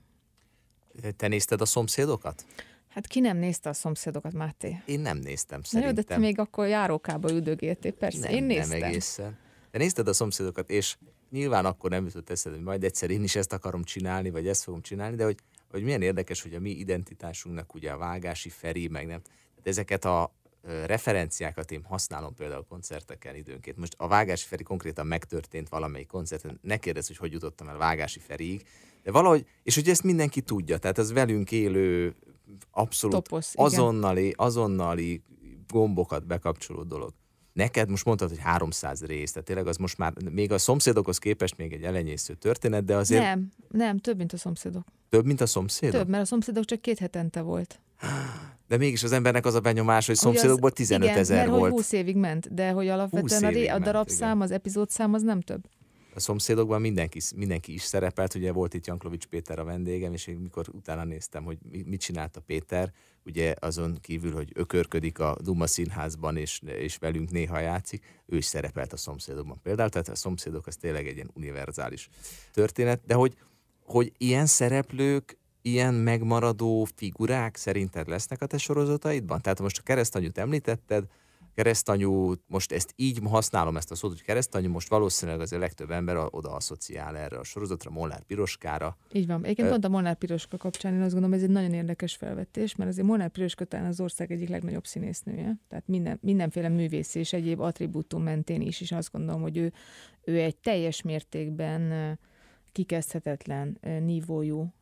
Te nézted a szomszédokat? Hát ki nem nézte a szomszédokat, Máté? Én nem néztem, szerintem. Jó, de te még akkor járókába üdögéltél, persze. Nem, én néztem. Nem egészen. De nézted a szomszédokat, és nyilván akkor nem jutott eszed, hogy majd egyszer én is ezt akarom csinálni, vagy ezt fogom csinálni, de hogy, hogy milyen érdekes, hogy a mi identitásunknak ugye a vágási feri, meg nem. Tehát ezeket a referenciákat én használom például koncerteken időnként. Most a Vágási Feri konkrétan megtörtént valamelyik koncerten, ne kérdezz, hogy hogy jutottam el Vágási Feriig, de valahogy, és hogy ezt mindenki tudja, tehát ez velünk élő abszolút Toposz, azonnali, azonnali gombokat bekapcsoló dolog. Neked most mondtad, hogy 300 rész, tehát tényleg az most már még a szomszédokhoz képest még egy elenyésző történet, de azért... Nem, nem, több, mint a szomszédok. Több, mint a szomszédok? Több, mert a szomszédok csak két hetente volt. De mégis az embernek az a benyomás, hogy szomszédokból 15 igen, mert volt. Hogy 20 évig ment, de hogy alapvetően a, ré, a darabszám, az epizódszám az nem több a szomszédokban mindenki, mindenki is szerepelt, ugye volt itt Janklovics Péter a vendégem, és én mikor utána néztem, hogy mit csinált a Péter, ugye azon kívül, hogy ökörködik a Duma színházban, és, és velünk néha játszik, ő is szerepelt a szomszédokban például, tehát a szomszédok az tényleg egy ilyen univerzális történet, de hogy, hogy ilyen szereplők ilyen megmaradó figurák szerinted lesznek a te sorozataidban? Tehát most a keresztanyút említetted, keresztanyú, most ezt így használom ezt a szót, hogy keresztanyú, most valószínűleg az a legtöbb ember oda asszociál erre a sorozatra, Molnár Piroskára. Így van. Egyébként pont a Molnár Piroska kapcsán én azt gondolom, ez egy nagyon érdekes felvetés, mert azért Molnár Piroska talán az ország egyik legnagyobb színésznője, tehát minden, mindenféle művész és egyéb attribútum mentén is, és azt gondolom, hogy ő, ő egy teljes mértékben kikezdhetetlen nívójú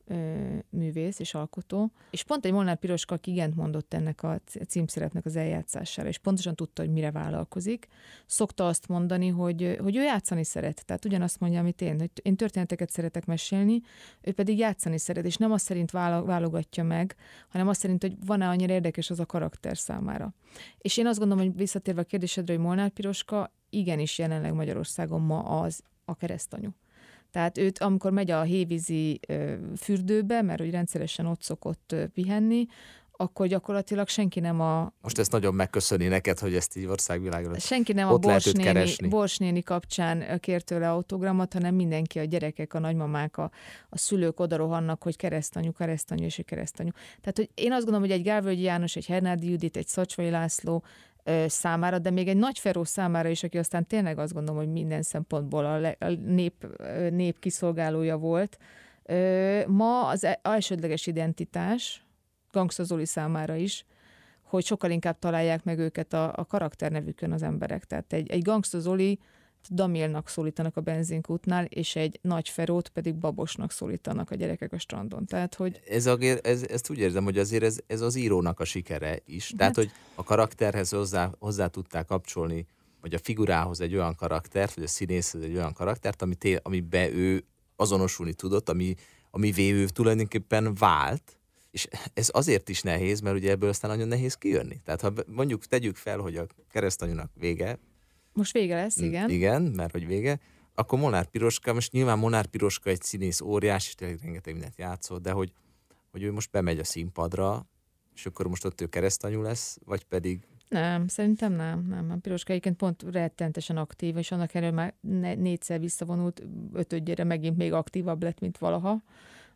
művész és alkotó. És pont egy Molnár Piroska igent mondott ennek a címszerepnek az eljátszására, és pontosan tudta, hogy mire vállalkozik. Szokta azt mondani, hogy, hogy ő játszani szeret. Tehát ugyanazt mondja, amit én, hogy én történeteket szeretek mesélni, ő pedig játszani szeret, és nem azt szerint válogatja meg, hanem azt szerint, hogy van-e annyira érdekes az a karakter számára. És én azt gondolom, hogy visszatérve a kérdésedre, hogy Molnár Piroska igenis jelenleg Magyarországon ma az a keresztanyu. Tehát őt, amikor megy a hévízi fürdőbe, mert hogy rendszeresen ott szokott pihenni, akkor gyakorlatilag senki nem a... Most ezt nagyon megköszöni neked, hogy ezt így országvilágra Senki nem ott a Borsnéni, Borsnéni kapcsán kért tőle autogramot, hanem mindenki, a gyerekek, a nagymamák, a, a szülők odarohannak, hogy keresztanyú, keresztanyú és keresztanyú. Tehát, hogy én azt gondolom, hogy egy Gálvölgyi János, egy Hernádi Judit, egy Szacsvai László, számára, de még egy nagy Feró számára is, aki aztán tényleg azt gondolom, hogy minden szempontból a, le, a nép, nép kiszolgálója volt. Ma az e, elsődleges identitás, Gangsta Zoli számára is, hogy sokkal inkább találják meg őket a, a karakternevükön az emberek. Tehát egy, egy Gangsta Zoli Damilnak szólítanak a benzinkútnál, és egy nagy ferót pedig babosnak szólítanak a gyerekek a strandon. Tehát, hogy... Ez azért, ez, ezt úgy érzem, hogy azért ez, ez az írónak a sikere is. De... Hát. Tehát, hogy a karakterhez hozzá, hozzá tudták kapcsolni, vagy a figurához egy olyan karaktert, vagy a színészhez egy olyan karaktert, ami té, amiben ő azonosulni tudott, ami, ami vévő tulajdonképpen vált, és ez azért is nehéz, mert ugye ebből aztán nagyon nehéz kijönni. Tehát ha mondjuk tegyük fel, hogy a keresztanyúnak vége, most vége lesz, hm, igen. Igen, mert hogy vége. Akkor Monár Piroska, most nyilván Monár Piroska egy színész óriás, és tényleg rengeteg mindent játszott, de hogy, hogy ő most bemegy a színpadra, és akkor most ott ő keresztanyú lesz, vagy pedig nem, szerintem nem. nem. A Piroska egyébként pont rettentesen aktív, és annak ellenére már négyszer visszavonult, ötödjére megint még aktívabb lett, mint valaha.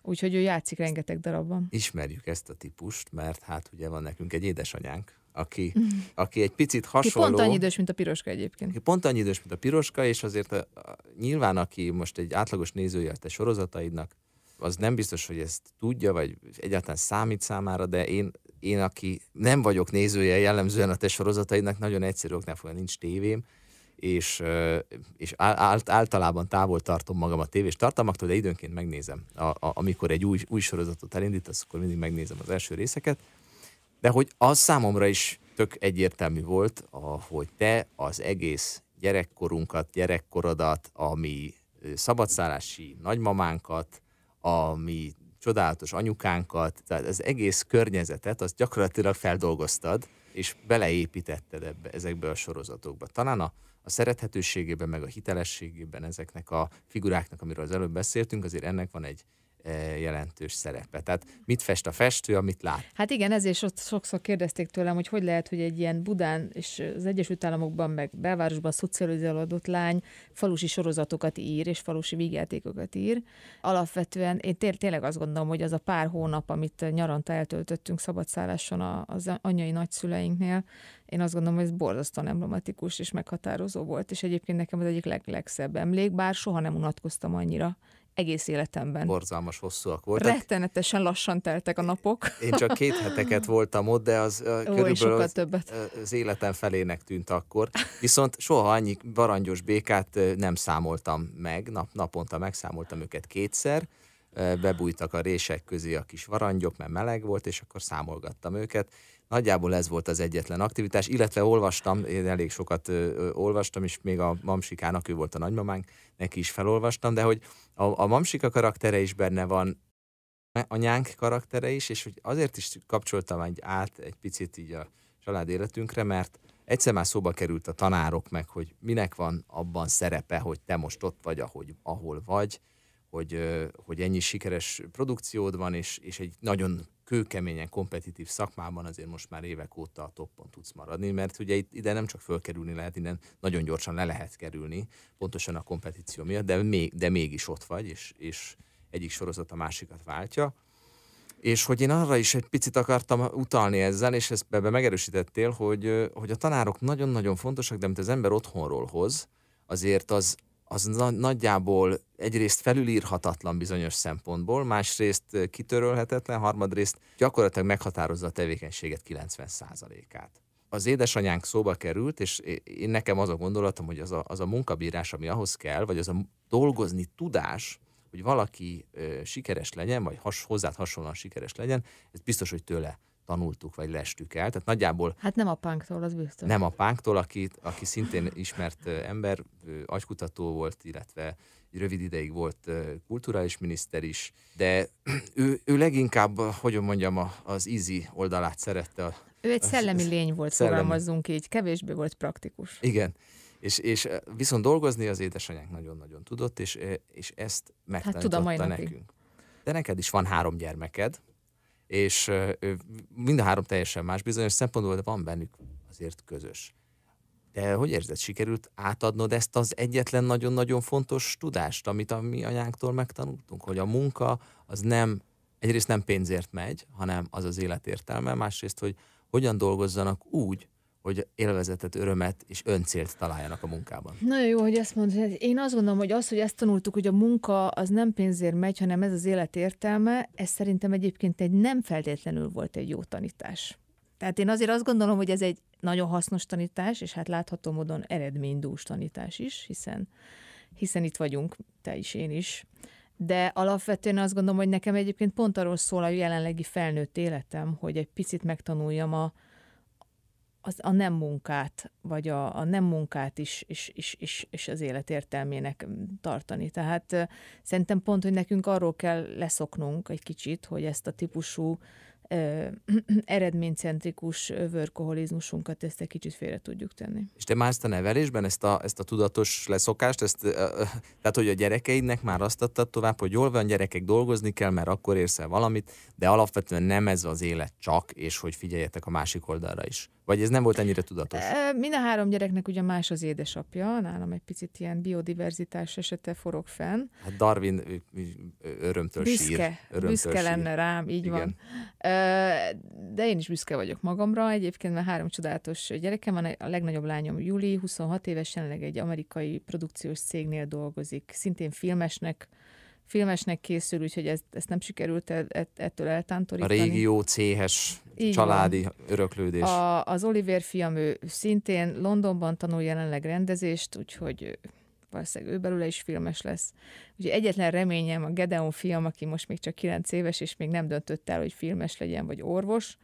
Úgyhogy ő játszik rengeteg darabban. Ismerjük ezt a típust, mert hát ugye van nekünk egy édesanyánk, aki, mhm. aki egy picit hasonló. Ki pont annyi idős, mint a piroska egyébként. Aki pont annyi idős, mint a piroska, és azért a, a, nyilván, aki most egy átlagos nézője a te sorozataidnak, az nem biztos, hogy ezt tudja, vagy egyáltalán számít számára, de én, én aki nem vagyok nézője jellemzően a te sorozataidnak, nagyon egyszerű oknál fogja, nincs tévém, és, és általában távol tartom magam a tévés tartalmaktól, de időnként megnézem. A, a, amikor egy új, új sorozatot elindítasz, akkor mindig megnézem az első részeket, de hogy az számomra is tök egyértelmű volt, hogy te az egész gyerekkorunkat, gyerekkorodat, ami szabadszállási nagymamánkat, ami csodálatos anyukánkat, tehát az egész környezetet, azt gyakorlatilag feldolgoztad, és beleépítetted ebbe, ezekbe a sorozatokba. Talán a, a szerethetőségében, meg a hitelességében ezeknek a figuráknak, amiről az előbb beszéltünk, azért ennek van egy jelentős szerepe. Tehát mit fest a festő, amit lát? Hát igen, ezért so- sokszor kérdezték tőlem, hogy hogy lehet, hogy egy ilyen Budán és az Egyesült Államokban, meg belvárosban szocializálódott lány falusi sorozatokat ír, és falusi vígjátékokat ír. Alapvetően én té- tényleg azt gondolom, hogy az a pár hónap, amit nyaranta eltöltöttünk szabadszálláson az anyai nagyszüleinknél, én azt gondolom, hogy ez borzasztóan emblematikus és meghatározó volt, és egyébként nekem az egyik leg- legszebb emlék, bár soha nem unatkoztam annyira egész életemben. Borzalmas hosszúak voltak. Rettenetesen lassan teltek a napok. Én csak két heteket voltam ott, de az Ó, körülbelül az, többet. az életem felének tűnt akkor. Viszont soha annyi varangyos békát nem számoltam meg, nap, naponta megszámoltam őket kétszer, bebújtak a rések közé a kis varangyok, mert meleg volt, és akkor számolgattam őket Nagyjából ez volt az egyetlen aktivitás, illetve olvastam, én elég sokat ö, olvastam, és még a mamsikának, ő volt a nagymamánk, neki is felolvastam, de hogy a, a mamsika karaktere is benne van, anyánk karaktere is, és hogy azért is kapcsoltam egy át egy picit így a család életünkre, mert egyszer már szóba került a tanárok meg, hogy minek van abban szerepe, hogy te most ott vagy, ahogy, ahol vagy, hogy, hogy ennyi sikeres produkciód van, és, és egy nagyon kőkeményen kompetitív szakmában azért most már évek óta a toppon tudsz maradni, mert ugye itt, ide nem csak fölkerülni lehet, innen nagyon gyorsan le lehet kerülni, pontosan a kompetíció miatt, de, még, de mégis ott vagy, és, és egyik sorozat a másikat váltja. És hogy én arra is egy picit akartam utalni ezzel, és ezt ebbe megerősítettél, hogy, hogy a tanárok nagyon-nagyon fontosak, de amit az ember otthonról hoz, azért az, az na- nagyjából egyrészt felülírhatatlan bizonyos szempontból, másrészt kitörölhetetlen, harmadrészt gyakorlatilag meghatározza a tevékenységet 90%-át. Az édesanyánk szóba került, és én nekem az a gondolatom, hogy az a, az a munkabírás, ami ahhoz kell, vagy az a dolgozni tudás, hogy valaki ö, sikeres legyen, vagy has, hozzád hasonlóan sikeres legyen, ez biztos, hogy tőle tanultuk, vagy lestük el. Tehát nagyjából... Hát nem a pánktól, az biztos. Nem a pánktól, aki, aki szintén ismert ember, agykutató volt, illetve rövid ideig volt kulturális miniszter is, de ő, ő leginkább, hogy mondjam, az ízi oldalát szerette. A, ő egy szellemi a, lény volt, szellemi. fogalmazzunk így, kevésbé volt praktikus. Igen, és, és viszont dolgozni az édesanyánk nagyon-nagyon tudott, és, és ezt hát megtanította hát, tudom, nekünk. Napig. De neked is van három gyermeked és mind a három teljesen más bizonyos szempontból, de van bennük azért közös. De hogy érzed, sikerült átadnod ezt az egyetlen nagyon-nagyon fontos tudást, amit a mi anyánktól megtanultunk, hogy a munka az nem, egyrészt nem pénzért megy, hanem az az életértelme, másrészt, hogy hogyan dolgozzanak úgy, hogy élvezetet, örömet és öncélt találjanak a munkában. Nagyon jó, hogy ezt mondod. Hát én azt gondolom, hogy az, hogy ezt tanultuk, hogy a munka az nem pénzért megy, hanem ez az élet értelme, ez szerintem egyébként egy nem feltétlenül volt egy jó tanítás. Tehát én azért azt gondolom, hogy ez egy nagyon hasznos tanítás, és hát látható módon eredménydús tanítás is, hiszen, hiszen itt vagyunk, te is, én is. De alapvetően azt gondolom, hogy nekem egyébként pont arról szól a jelenlegi felnőtt életem, hogy egy picit megtanuljam a, az a nem munkát, vagy a, a nem munkát is, is, is, is, is az élet értelmének mm, tartani. Tehát szerintem pont, hogy nekünk arról kell leszoknunk egy kicsit, hogy ezt a típusú ö, eredménycentrikus vörkoholizmusunkat ezt egy kicsit félre tudjuk tenni. És te már ezt a nevelésben, ezt a, ezt a tudatos leszokást, ezt, ö, tehát hogy a gyerekeidnek már azt adtad tovább, hogy jól van, gyerekek, dolgozni kell, mert akkor érsz el valamit, de alapvetően nem ez az élet csak, és hogy figyeljetek a másik oldalra is vagy ez nem volt ennyire tudatos? Mind a három gyereknek ugye más az édesapja, nálam egy picit ilyen biodiverzitás esete forog fenn. Hát Darwin örömtől büszke, sír. Örömtől büszke sír. lenne rám, így Igen. van. De én is büszke vagyok magamra. Egyébként már három csodálatos gyerekem van. A legnagyobb lányom Juli, 26 éves, jelenleg egy amerikai produkciós cégnél dolgozik. Szintén filmesnek filmesnek készül, úgyhogy ezt, ezt nem sikerült ettől eltántorítani. A régió céhes Így családi van. öröklődés. A, az Oliver fiam, ő szintén Londonban tanul jelenleg rendezést, úgyhogy valószínűleg ő belőle is filmes lesz. Úgyhogy egyetlen reményem a Gedeon fiam, aki most még csak 9 éves, és még nem döntött el, hogy filmes legyen, vagy orvos,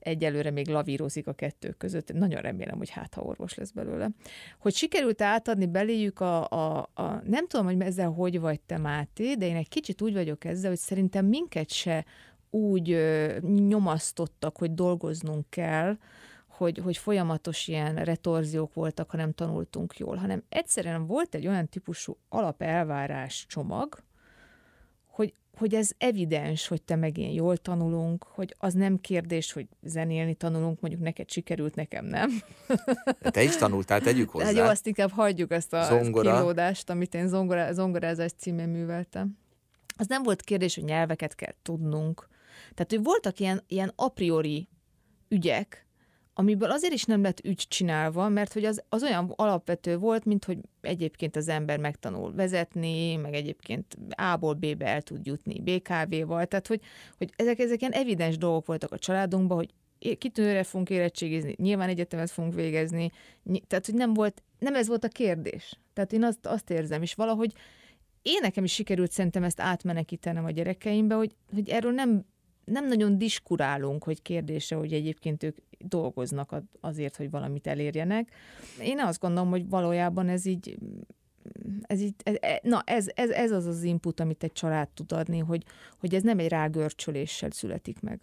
egyelőre még lavírozik a kettő között. Nagyon remélem, hogy hát, ha orvos lesz belőle. Hogy sikerült átadni beléjük a, a, a nem tudom, hogy ezzel hogy vagy te, Máté, de én egy kicsit úgy vagyok ezzel, hogy szerintem minket se úgy ö, nyomasztottak, hogy dolgoznunk kell, hogy, hogy folyamatos ilyen retorziók voltak, ha nem tanultunk jól, hanem egyszerűen volt egy olyan típusú alapelvárás csomag, hogy, hogy ez evidens, hogy te meg én jól tanulunk, hogy az nem kérdés, hogy zenélni tanulunk, mondjuk neked sikerült, nekem nem. De te is tanultál, tegyük hozzá. De jó, azt inkább hagyjuk ezt a Zongora. kilódást, amit én zongora, zongorázás címén műveltem. Az nem volt kérdés, hogy nyelveket kell tudnunk. Tehát, hogy voltak ilyen, ilyen a priori ügyek, amiből azért is nem lett ügy csinálva, mert hogy az, az olyan alapvető volt, mint hogy egyébként az ember megtanul vezetni, meg egyébként A-ból B-be el tud jutni BKV-val, tehát hogy, hogy ezek, ezek ilyen evidens dolgok voltak a családunkban, hogy kitűnőre fogunk érettségizni, nyilván egyetemet fogunk végezni, tehát hogy nem volt, nem ez volt a kérdés. Tehát én azt, azt érzem, és valahogy én nekem is sikerült szerintem ezt átmenekítenem a gyerekeimbe, hogy, hogy erről nem nem nagyon diskurálunk, hogy kérdése, hogy egyébként ők dolgoznak azért, hogy valamit elérjenek. Én azt gondolom, hogy valójában ez így ez, így, ez, e- na ez, ez, ez, az az input, amit egy család tud adni, hogy, hogy ez nem egy rágörcsöléssel születik meg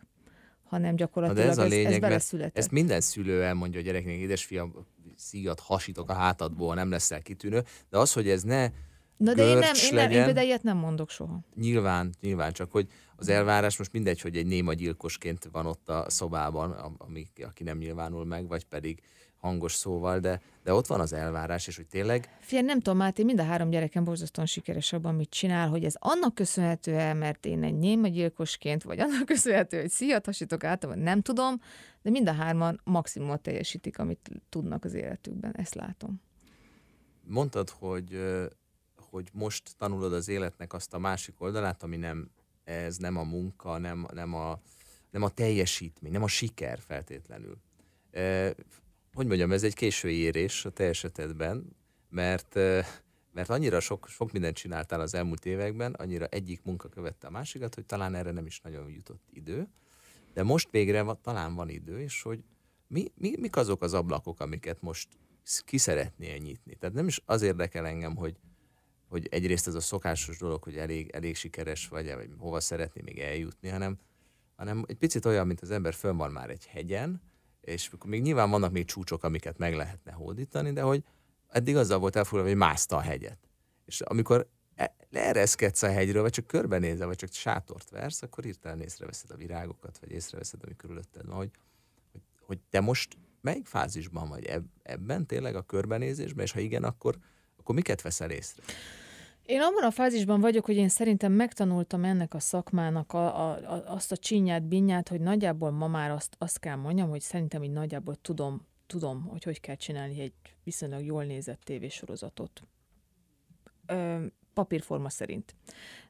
hanem gyakorlatilag de ez, a lényeg, ez, ez beleszületett. Ezt minden szülő elmondja a gyereknek, édesfiam, szíjat hasítok a hátadból, nem leszel kitűnő, de az, hogy ez ne Na de én nem, én nem, én például ilyet nem mondok soha. Nyilván, nyilván, csak hogy az elvárás most mindegy, hogy egy néma gyilkosként van ott a szobában, ami, aki nem nyilvánul meg, vagy pedig hangos szóval, de, de ott van az elvárás, és hogy tényleg... Fia, nem tudom, Máté, mind a három gyerekem borzasztóan sikeres abban, amit csinál, hogy ez annak köszönhető el, mert én egy néma gyilkosként, vagy annak köszönhető, hogy szia, hasítok át, vagy nem tudom, de mind a hárman maximumot teljesítik, amit tudnak az életükben, ezt látom. Mondtad, hogy hogy most tanulod az életnek azt a másik oldalát, ami nem, ez nem a munka, nem, nem, a, nem a teljesítmény, nem a siker feltétlenül. E, hogy mondjam, ez egy késői érés a te esetedben, mert, mert annyira sok, sok mindent csináltál az elmúlt években, annyira egyik munka követte a másikat, hogy talán erre nem is nagyon jutott idő, de most végre va, talán van idő, és hogy mi, mi, mik azok az ablakok, amiket most ki szeretnél nyitni. Tehát nem is az érdekel engem, hogy hogy egyrészt ez a szokásos dolog, hogy elég, elég sikeres vagy, vagy hova szeretné még eljutni, hanem, hanem egy picit olyan, mint az ember fönn van már egy hegyen, és még nyilván vannak még csúcsok, amiket meg lehetne hódítani, de hogy eddig azzal volt elfoglalva, hogy mászta a hegyet. És amikor e, leereszkedsz a hegyről, vagy csak körbenézel, vagy csak sátort versz, akkor hirtelen észreveszed a virágokat, vagy észreveszed, ami körülötted van, hogy, hogy, hogy te most melyik fázisban vagy ebben, tényleg a körbenézésben, és ha igen, akkor, akkor miket veszel észre? Én abban a fázisban vagyok, hogy én szerintem megtanultam ennek a szakmának a, a, a, azt a csinyát, binyát, hogy nagyjából ma már azt, azt kell mondjam, hogy szerintem így nagyjából tudom, tudom, hogy hogy kell csinálni egy viszonylag jól nézett tévésorozatot. Ö, papírforma szerint.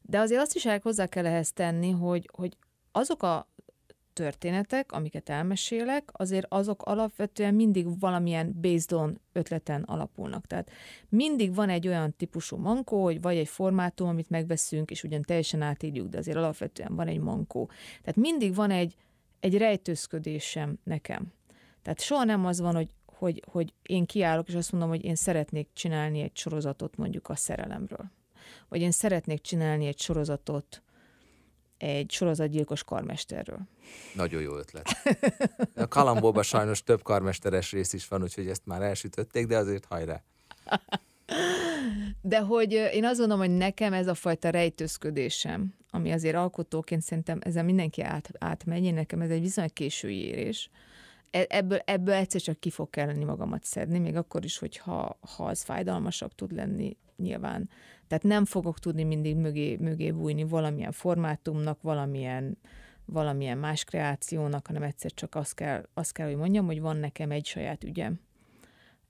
De azért azt is el hozzá kell ehhez tenni, hogy, hogy azok a történetek, amiket elmesélek, azért azok alapvetően mindig valamilyen based on ötleten alapulnak. Tehát mindig van egy olyan típusú mankó, hogy vagy egy formátum, amit megveszünk, és ugyan teljesen átírjuk, de azért alapvetően van egy mankó. Tehát mindig van egy, egy rejtőzködésem nekem. Tehát soha nem az van, hogy hogy, hogy én kiállok, és azt mondom, hogy én szeretnék csinálni egy sorozatot mondjuk a szerelemről. Vagy én szeretnék csinálni egy sorozatot egy sorozatgyilkos karmesterről. Nagyon jó ötlet. A Kalambóban sajnos több karmesteres rész is van, úgyhogy ezt már elsütötték, de azért hajrá. De hogy én azt gondolom, hogy nekem ez a fajta rejtőzködésem, ami azért alkotóként szerintem ezzel mindenki át, átmegy, én nekem ez egy viszonylag késői érés, E, ebből, ebből egyszer csak ki fog kelleni magamat szedni, még akkor is, hogyha ha az fájdalmasabb tud lenni nyilván. Tehát nem fogok tudni mindig mögé, mögé bújni valamilyen formátumnak, valamilyen, valamilyen más kreációnak, hanem egyszer csak azt kell, azt kell, hogy mondjam, hogy van nekem egy saját ügyem.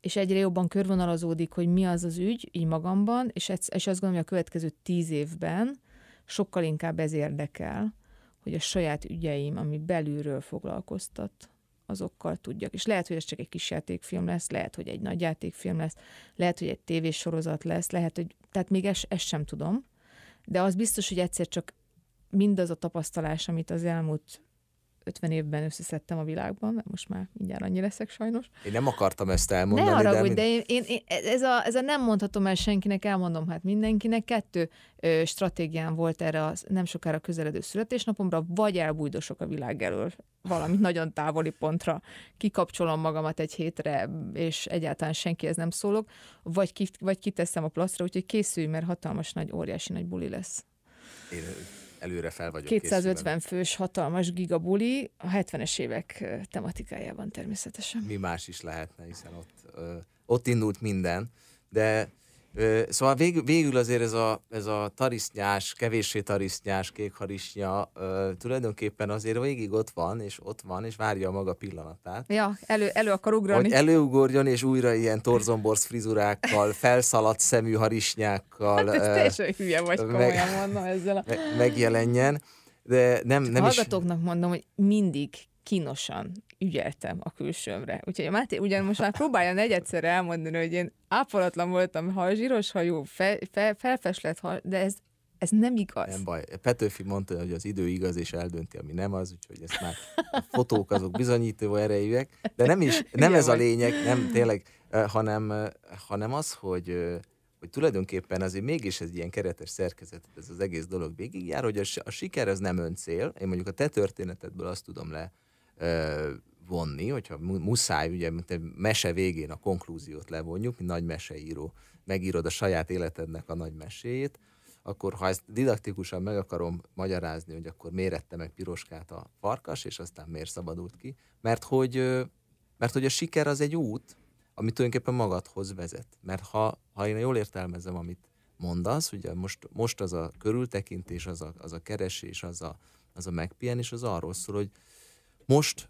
És egyre jobban körvonalazódik, hogy mi az az ügy, így magamban, és, ez, és azt gondolom, hogy a következő tíz évben sokkal inkább ez érdekel, hogy a saját ügyeim, ami belülről foglalkoztat, azokkal tudjak. És lehet, hogy ez csak egy kis játékfilm lesz, lehet, hogy egy nagy játékfilm lesz, lehet, hogy egy tévésorozat lesz, lehet, hogy, tehát még ezt, ezt sem tudom, de az biztos, hogy egyszer csak mindaz a tapasztalás, amit az elmúlt 50 évben összeszedtem a világban, mert most már mindjárt annyi leszek sajnos. Én nem akartam ezt elmondani. Ne arra, de, de én, én, én, ez, a, ez a nem mondhatom el senkinek, elmondom hát mindenkinek. Kettő ö, stratégiám volt erre a nem sokára közeledő születésnapomra, vagy elbújdosok a világ elől valami nagyon távoli pontra, kikapcsolom magamat egy hétre, és egyáltalán senkihez nem szólok, vagy, ki, vagy kiteszem a placra, úgyhogy készülj, mert hatalmas nagy, óriási nagy buli lesz. Én előre fel vagyok 250 készülben. fős hatalmas gigabuli, a 70-es évek tematikájában természetesen. Mi más is lehetne, hiszen ott, ott indult minden, de Szóval végül, végül azért ez a, ez a tarisznyás, kevéssé tarisznyás kékharisnya tulajdonképpen azért végig ott van, és ott van, és várja a maga pillanatát. Ja, elő, elő akar ugrani. Hogy előugorjon, és újra ilyen torzomborz frizurákkal, felszaladt szemű harisnyákkal. Hát ez teljesen hülye vagy, komolyan meg, mondom ezzel. A... Me, megjelenjen. De nem, nem hallgatóknak is... mondom, hogy mindig kínosan ügyeltem a külsőmre. Úgyhogy a Máté ugyan most már próbálja negyedszer elmondani, hogy én ápolatlan voltam, ha zsíros hajó fe, fe, felfeslett, ha, de ez ez nem igaz. Nem baj. Petőfi mondta, hogy az idő igaz, és eldönti, ami nem az, úgyhogy ezt már a fotók azok bizonyító erejűek, de nem is, nem ez a lényeg, nem tényleg, hanem, hanem az, hogy hogy tulajdonképpen azért mégis ez ilyen keretes szerkezet, ez az egész dolog végigjár, hogy a, a siker az nem öncél. Én mondjuk a te történetedből azt tudom le vonni, hogyha muszáj, ugye, mint egy mese végén a konklúziót levonjuk, mint nagy meseíró, megírod a saját életednek a nagy meséjét, akkor ha ezt didaktikusan meg akarom magyarázni, hogy akkor miért meg piroskát a farkas, és aztán miért szabadult ki, mert hogy, mert hogy a siker az egy út, ami tulajdonképpen magadhoz vezet. Mert ha, ha én jól értelmezem, amit mondasz, ugye most, most az a körültekintés, az a, az a keresés, az a, az a megpihenés, az arról szól, hogy most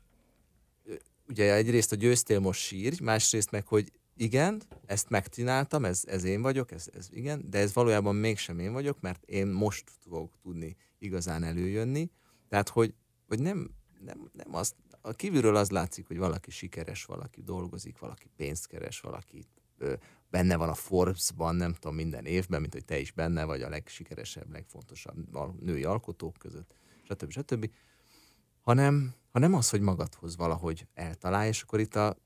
ugye egyrészt, a győztél, most sírj, másrészt meg, hogy igen, ezt megcsináltam, ez, ez én vagyok, ez, ez igen, de ez valójában mégsem én vagyok, mert én most fogok tudni igazán előjönni. Tehát, hogy, hogy nem, nem, nem az a kívülről az látszik, hogy valaki sikeres, valaki dolgozik, valaki pénzt keres, valaki ö, benne van a Forbes-ban, nem tudom, minden évben, mint hogy te is benne vagy a legsikeresebb, legfontosabb a női alkotók között, stb. stb. stb. Hanem hanem az, hogy magadhoz valahogy eltalálj, és akkor itt a,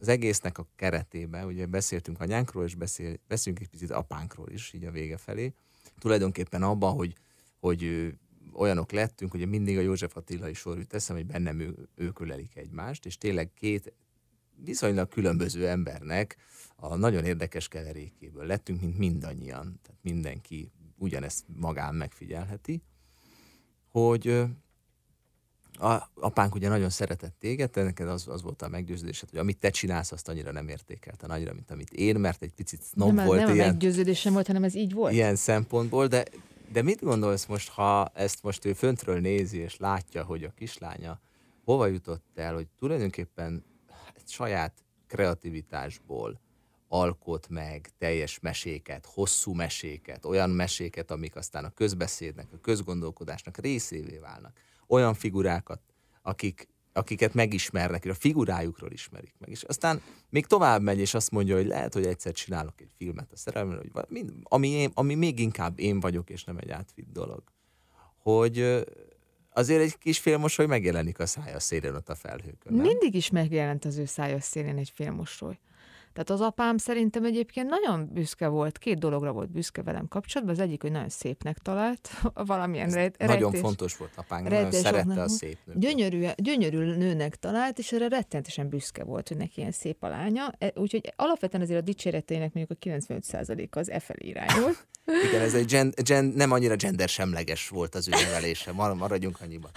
az egésznek a keretében, ugye beszéltünk anyánkról, és beszél, beszélünk egy picit apánkról is, így a vége felé, tulajdonképpen abban, hogy, hogy olyanok lettünk, hogy mindig a József Attilai sor teszem, hogy bennem ő, ők ölelik egymást, és tényleg két viszonylag különböző embernek a nagyon érdekes keverékéből lettünk, mint mindannyian. Tehát mindenki ugyanezt magán megfigyelheti, hogy a, apánk ugye nagyon szeretett téged, de neked az, az volt a meggyőződésed, hogy amit te csinálsz, azt annyira nem értékelte, annyira, mint amit én, mert egy picit snob nem, volt. Nem ilyen, a meggyőződésem volt, hanem ez így volt. Ilyen szempontból, de, de mit gondolsz most, ha ezt most ő föntről nézi, és látja, hogy a kislánya hova jutott el, hogy tulajdonképpen saját kreativitásból alkot meg teljes meséket, hosszú meséket, olyan meséket, amik aztán a közbeszédnek, a közgondolkodásnak részévé válnak olyan figurákat, akik, akiket megismernek, a figurájukról ismerik meg. És aztán még tovább megy, és azt mondja, hogy lehet, hogy egyszer csinálok egy filmet a szerelemről, hogy mind, ami, én, ami még inkább én vagyok, és nem egy átvitt dolog. Hogy azért egy kis filmosoly megjelenik a szája szélén ott a felhőkön. Nem? Mindig is megjelent az ő szája szélén egy filmosoly. Tehát az apám szerintem egyébként nagyon büszke volt, két dologra volt büszke velem kapcsolatban. Az egyik, hogy nagyon szépnek talált valamilyen Ez rejtés. Nagyon fontos volt apám, nagyon szerette a szép nőt. Gyönyörű, gyönyörű nőnek talált, és erre rettentesen büszke volt, hogy neki ilyen szép a lánya. E, úgyhogy alapvetően azért a dicséretének mondjuk a 95 az e felé irányult. Igen, ez egy gen, gen, nem annyira gendersemleges volt az ő nevelése. Maradjunk annyiban.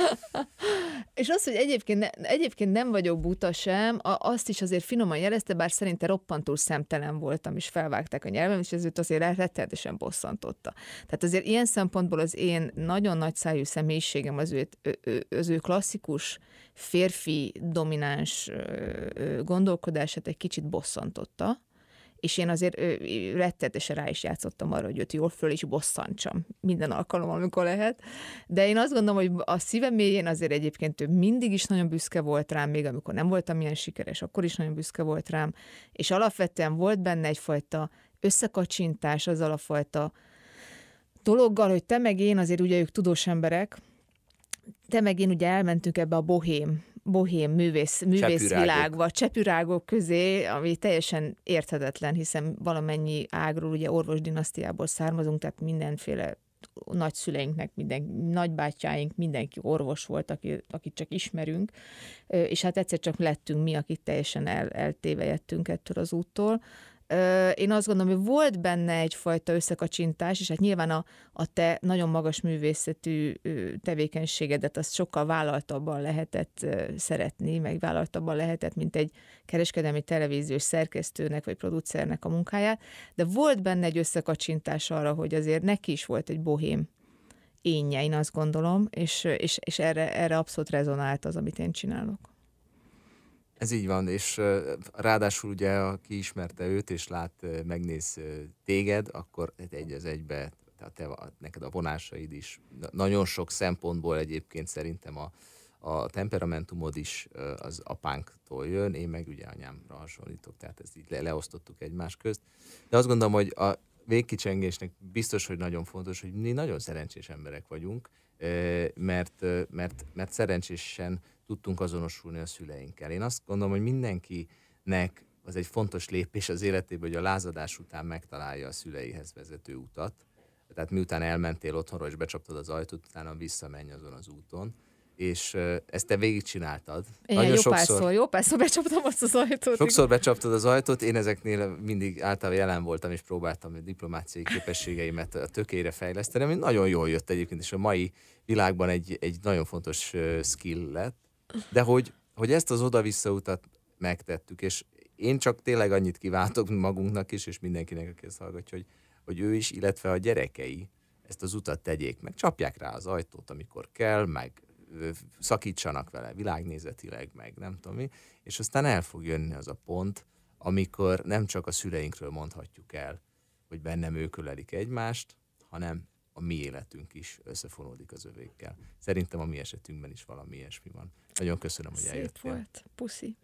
És az, hogy egyébként, ne, egyébként nem vagyok buta sem, a, azt is azért finoman jelezte, bár szerinte roppantul szemtelen voltam, és felvágták a nyelvem, és ez őt azért rettenetesen bosszantotta. Tehát azért ilyen szempontból az én nagyon nagy szájú személyiségem, az ő, az ő klasszikus férfi domináns gondolkodását egy kicsit bosszantotta, és én azért rettetesen rá is játszottam arra, hogy őt jól föl és bosszantsam minden alkalommal, amikor lehet. De én azt gondolom, hogy a szívem mélyén azért egyébként ő mindig is nagyon büszke volt rám, még amikor nem voltam ilyen sikeres, akkor is nagyon büszke volt rám, és alapvetően volt benne egyfajta összekacsintás azzal a fajta dologgal, hogy te meg én azért ugye ők tudós emberek, te meg én ugye elmentünk ebbe a bohém bohém művész, művészvilágba, csepürágok közé, ami teljesen érthetetlen, hiszen valamennyi ágról, ugye orvos dinasztiából származunk, tehát mindenféle nagyszüleinknek, minden, nagybátyáink, mindenki orvos volt, aki, akit csak ismerünk, és hát egyszer csak lettünk mi, akik teljesen el, eltévejettünk ettől az úttól én azt gondolom, hogy volt benne egyfajta összekacsintás, és hát nyilván a, a te nagyon magas művészetű tevékenységedet azt sokkal vállaltabban lehetett szeretni, meg vállaltabban lehetett, mint egy kereskedelmi televíziós szerkesztőnek vagy producernek a munkáját, de volt benne egy összekacsintás arra, hogy azért neki is volt egy bohém énje, én azt gondolom, és, és, és erre, erre abszolút rezonált az, amit én csinálok. Ez így van, és ráadásul ugye, aki ismerte őt, és lát, megnéz téged, akkor egy az egybe, tehát te, neked a vonásaid is, nagyon sok szempontból egyébként szerintem a, a temperamentumod is az apánktól jön, én meg ugye anyámra hasonlítok, tehát ezt így le, leosztottuk egymás közt. De azt gondolom, hogy a végkicsengésnek biztos, hogy nagyon fontos, hogy mi nagyon szerencsés emberek vagyunk, mert, mert, mert szerencsésen tudtunk azonosulni a szüleinkkel. Én azt gondolom, hogy mindenkinek az egy fontos lépés az életében, hogy a lázadás után megtalálja a szüleihez vezető utat. Tehát miután elmentél otthonról és becsaptad az ajtót, utána visszamenj azon az úton és ezt te végigcsináltad. Én Nagyon jó sokszor, párszor, jó párszor becsaptam azt az ajtót. Sokszor igen. becsaptad az ajtót, én ezeknél mindig általában jelen voltam, és próbáltam a diplomáciai képességeimet a tökére fejleszteni, ami nagyon jól jött egyébként, és a mai világban egy, egy nagyon fontos skill lett de hogy, hogy ezt az oda-vissza utat megtettük, és én csak tényleg annyit kiváltok magunknak is, és mindenkinek, aki ezt hallgatja, hogy, hogy ő is, illetve a gyerekei ezt az utat tegyék, meg csapják rá az ajtót, amikor kell, meg szakítsanak vele világnézetileg, meg nem tudom mi, és aztán el fog jönni az a pont, amikor nem csak a szüleinkről mondhatjuk el, hogy bennem ők ölelik egymást, hanem a mi életünk is összefonódik az övékkel. Szerintem a mi esetünkben is valami ilyesmi van. Nagyon köszönöm, hogy Szép eljöttél. volt. Puszi.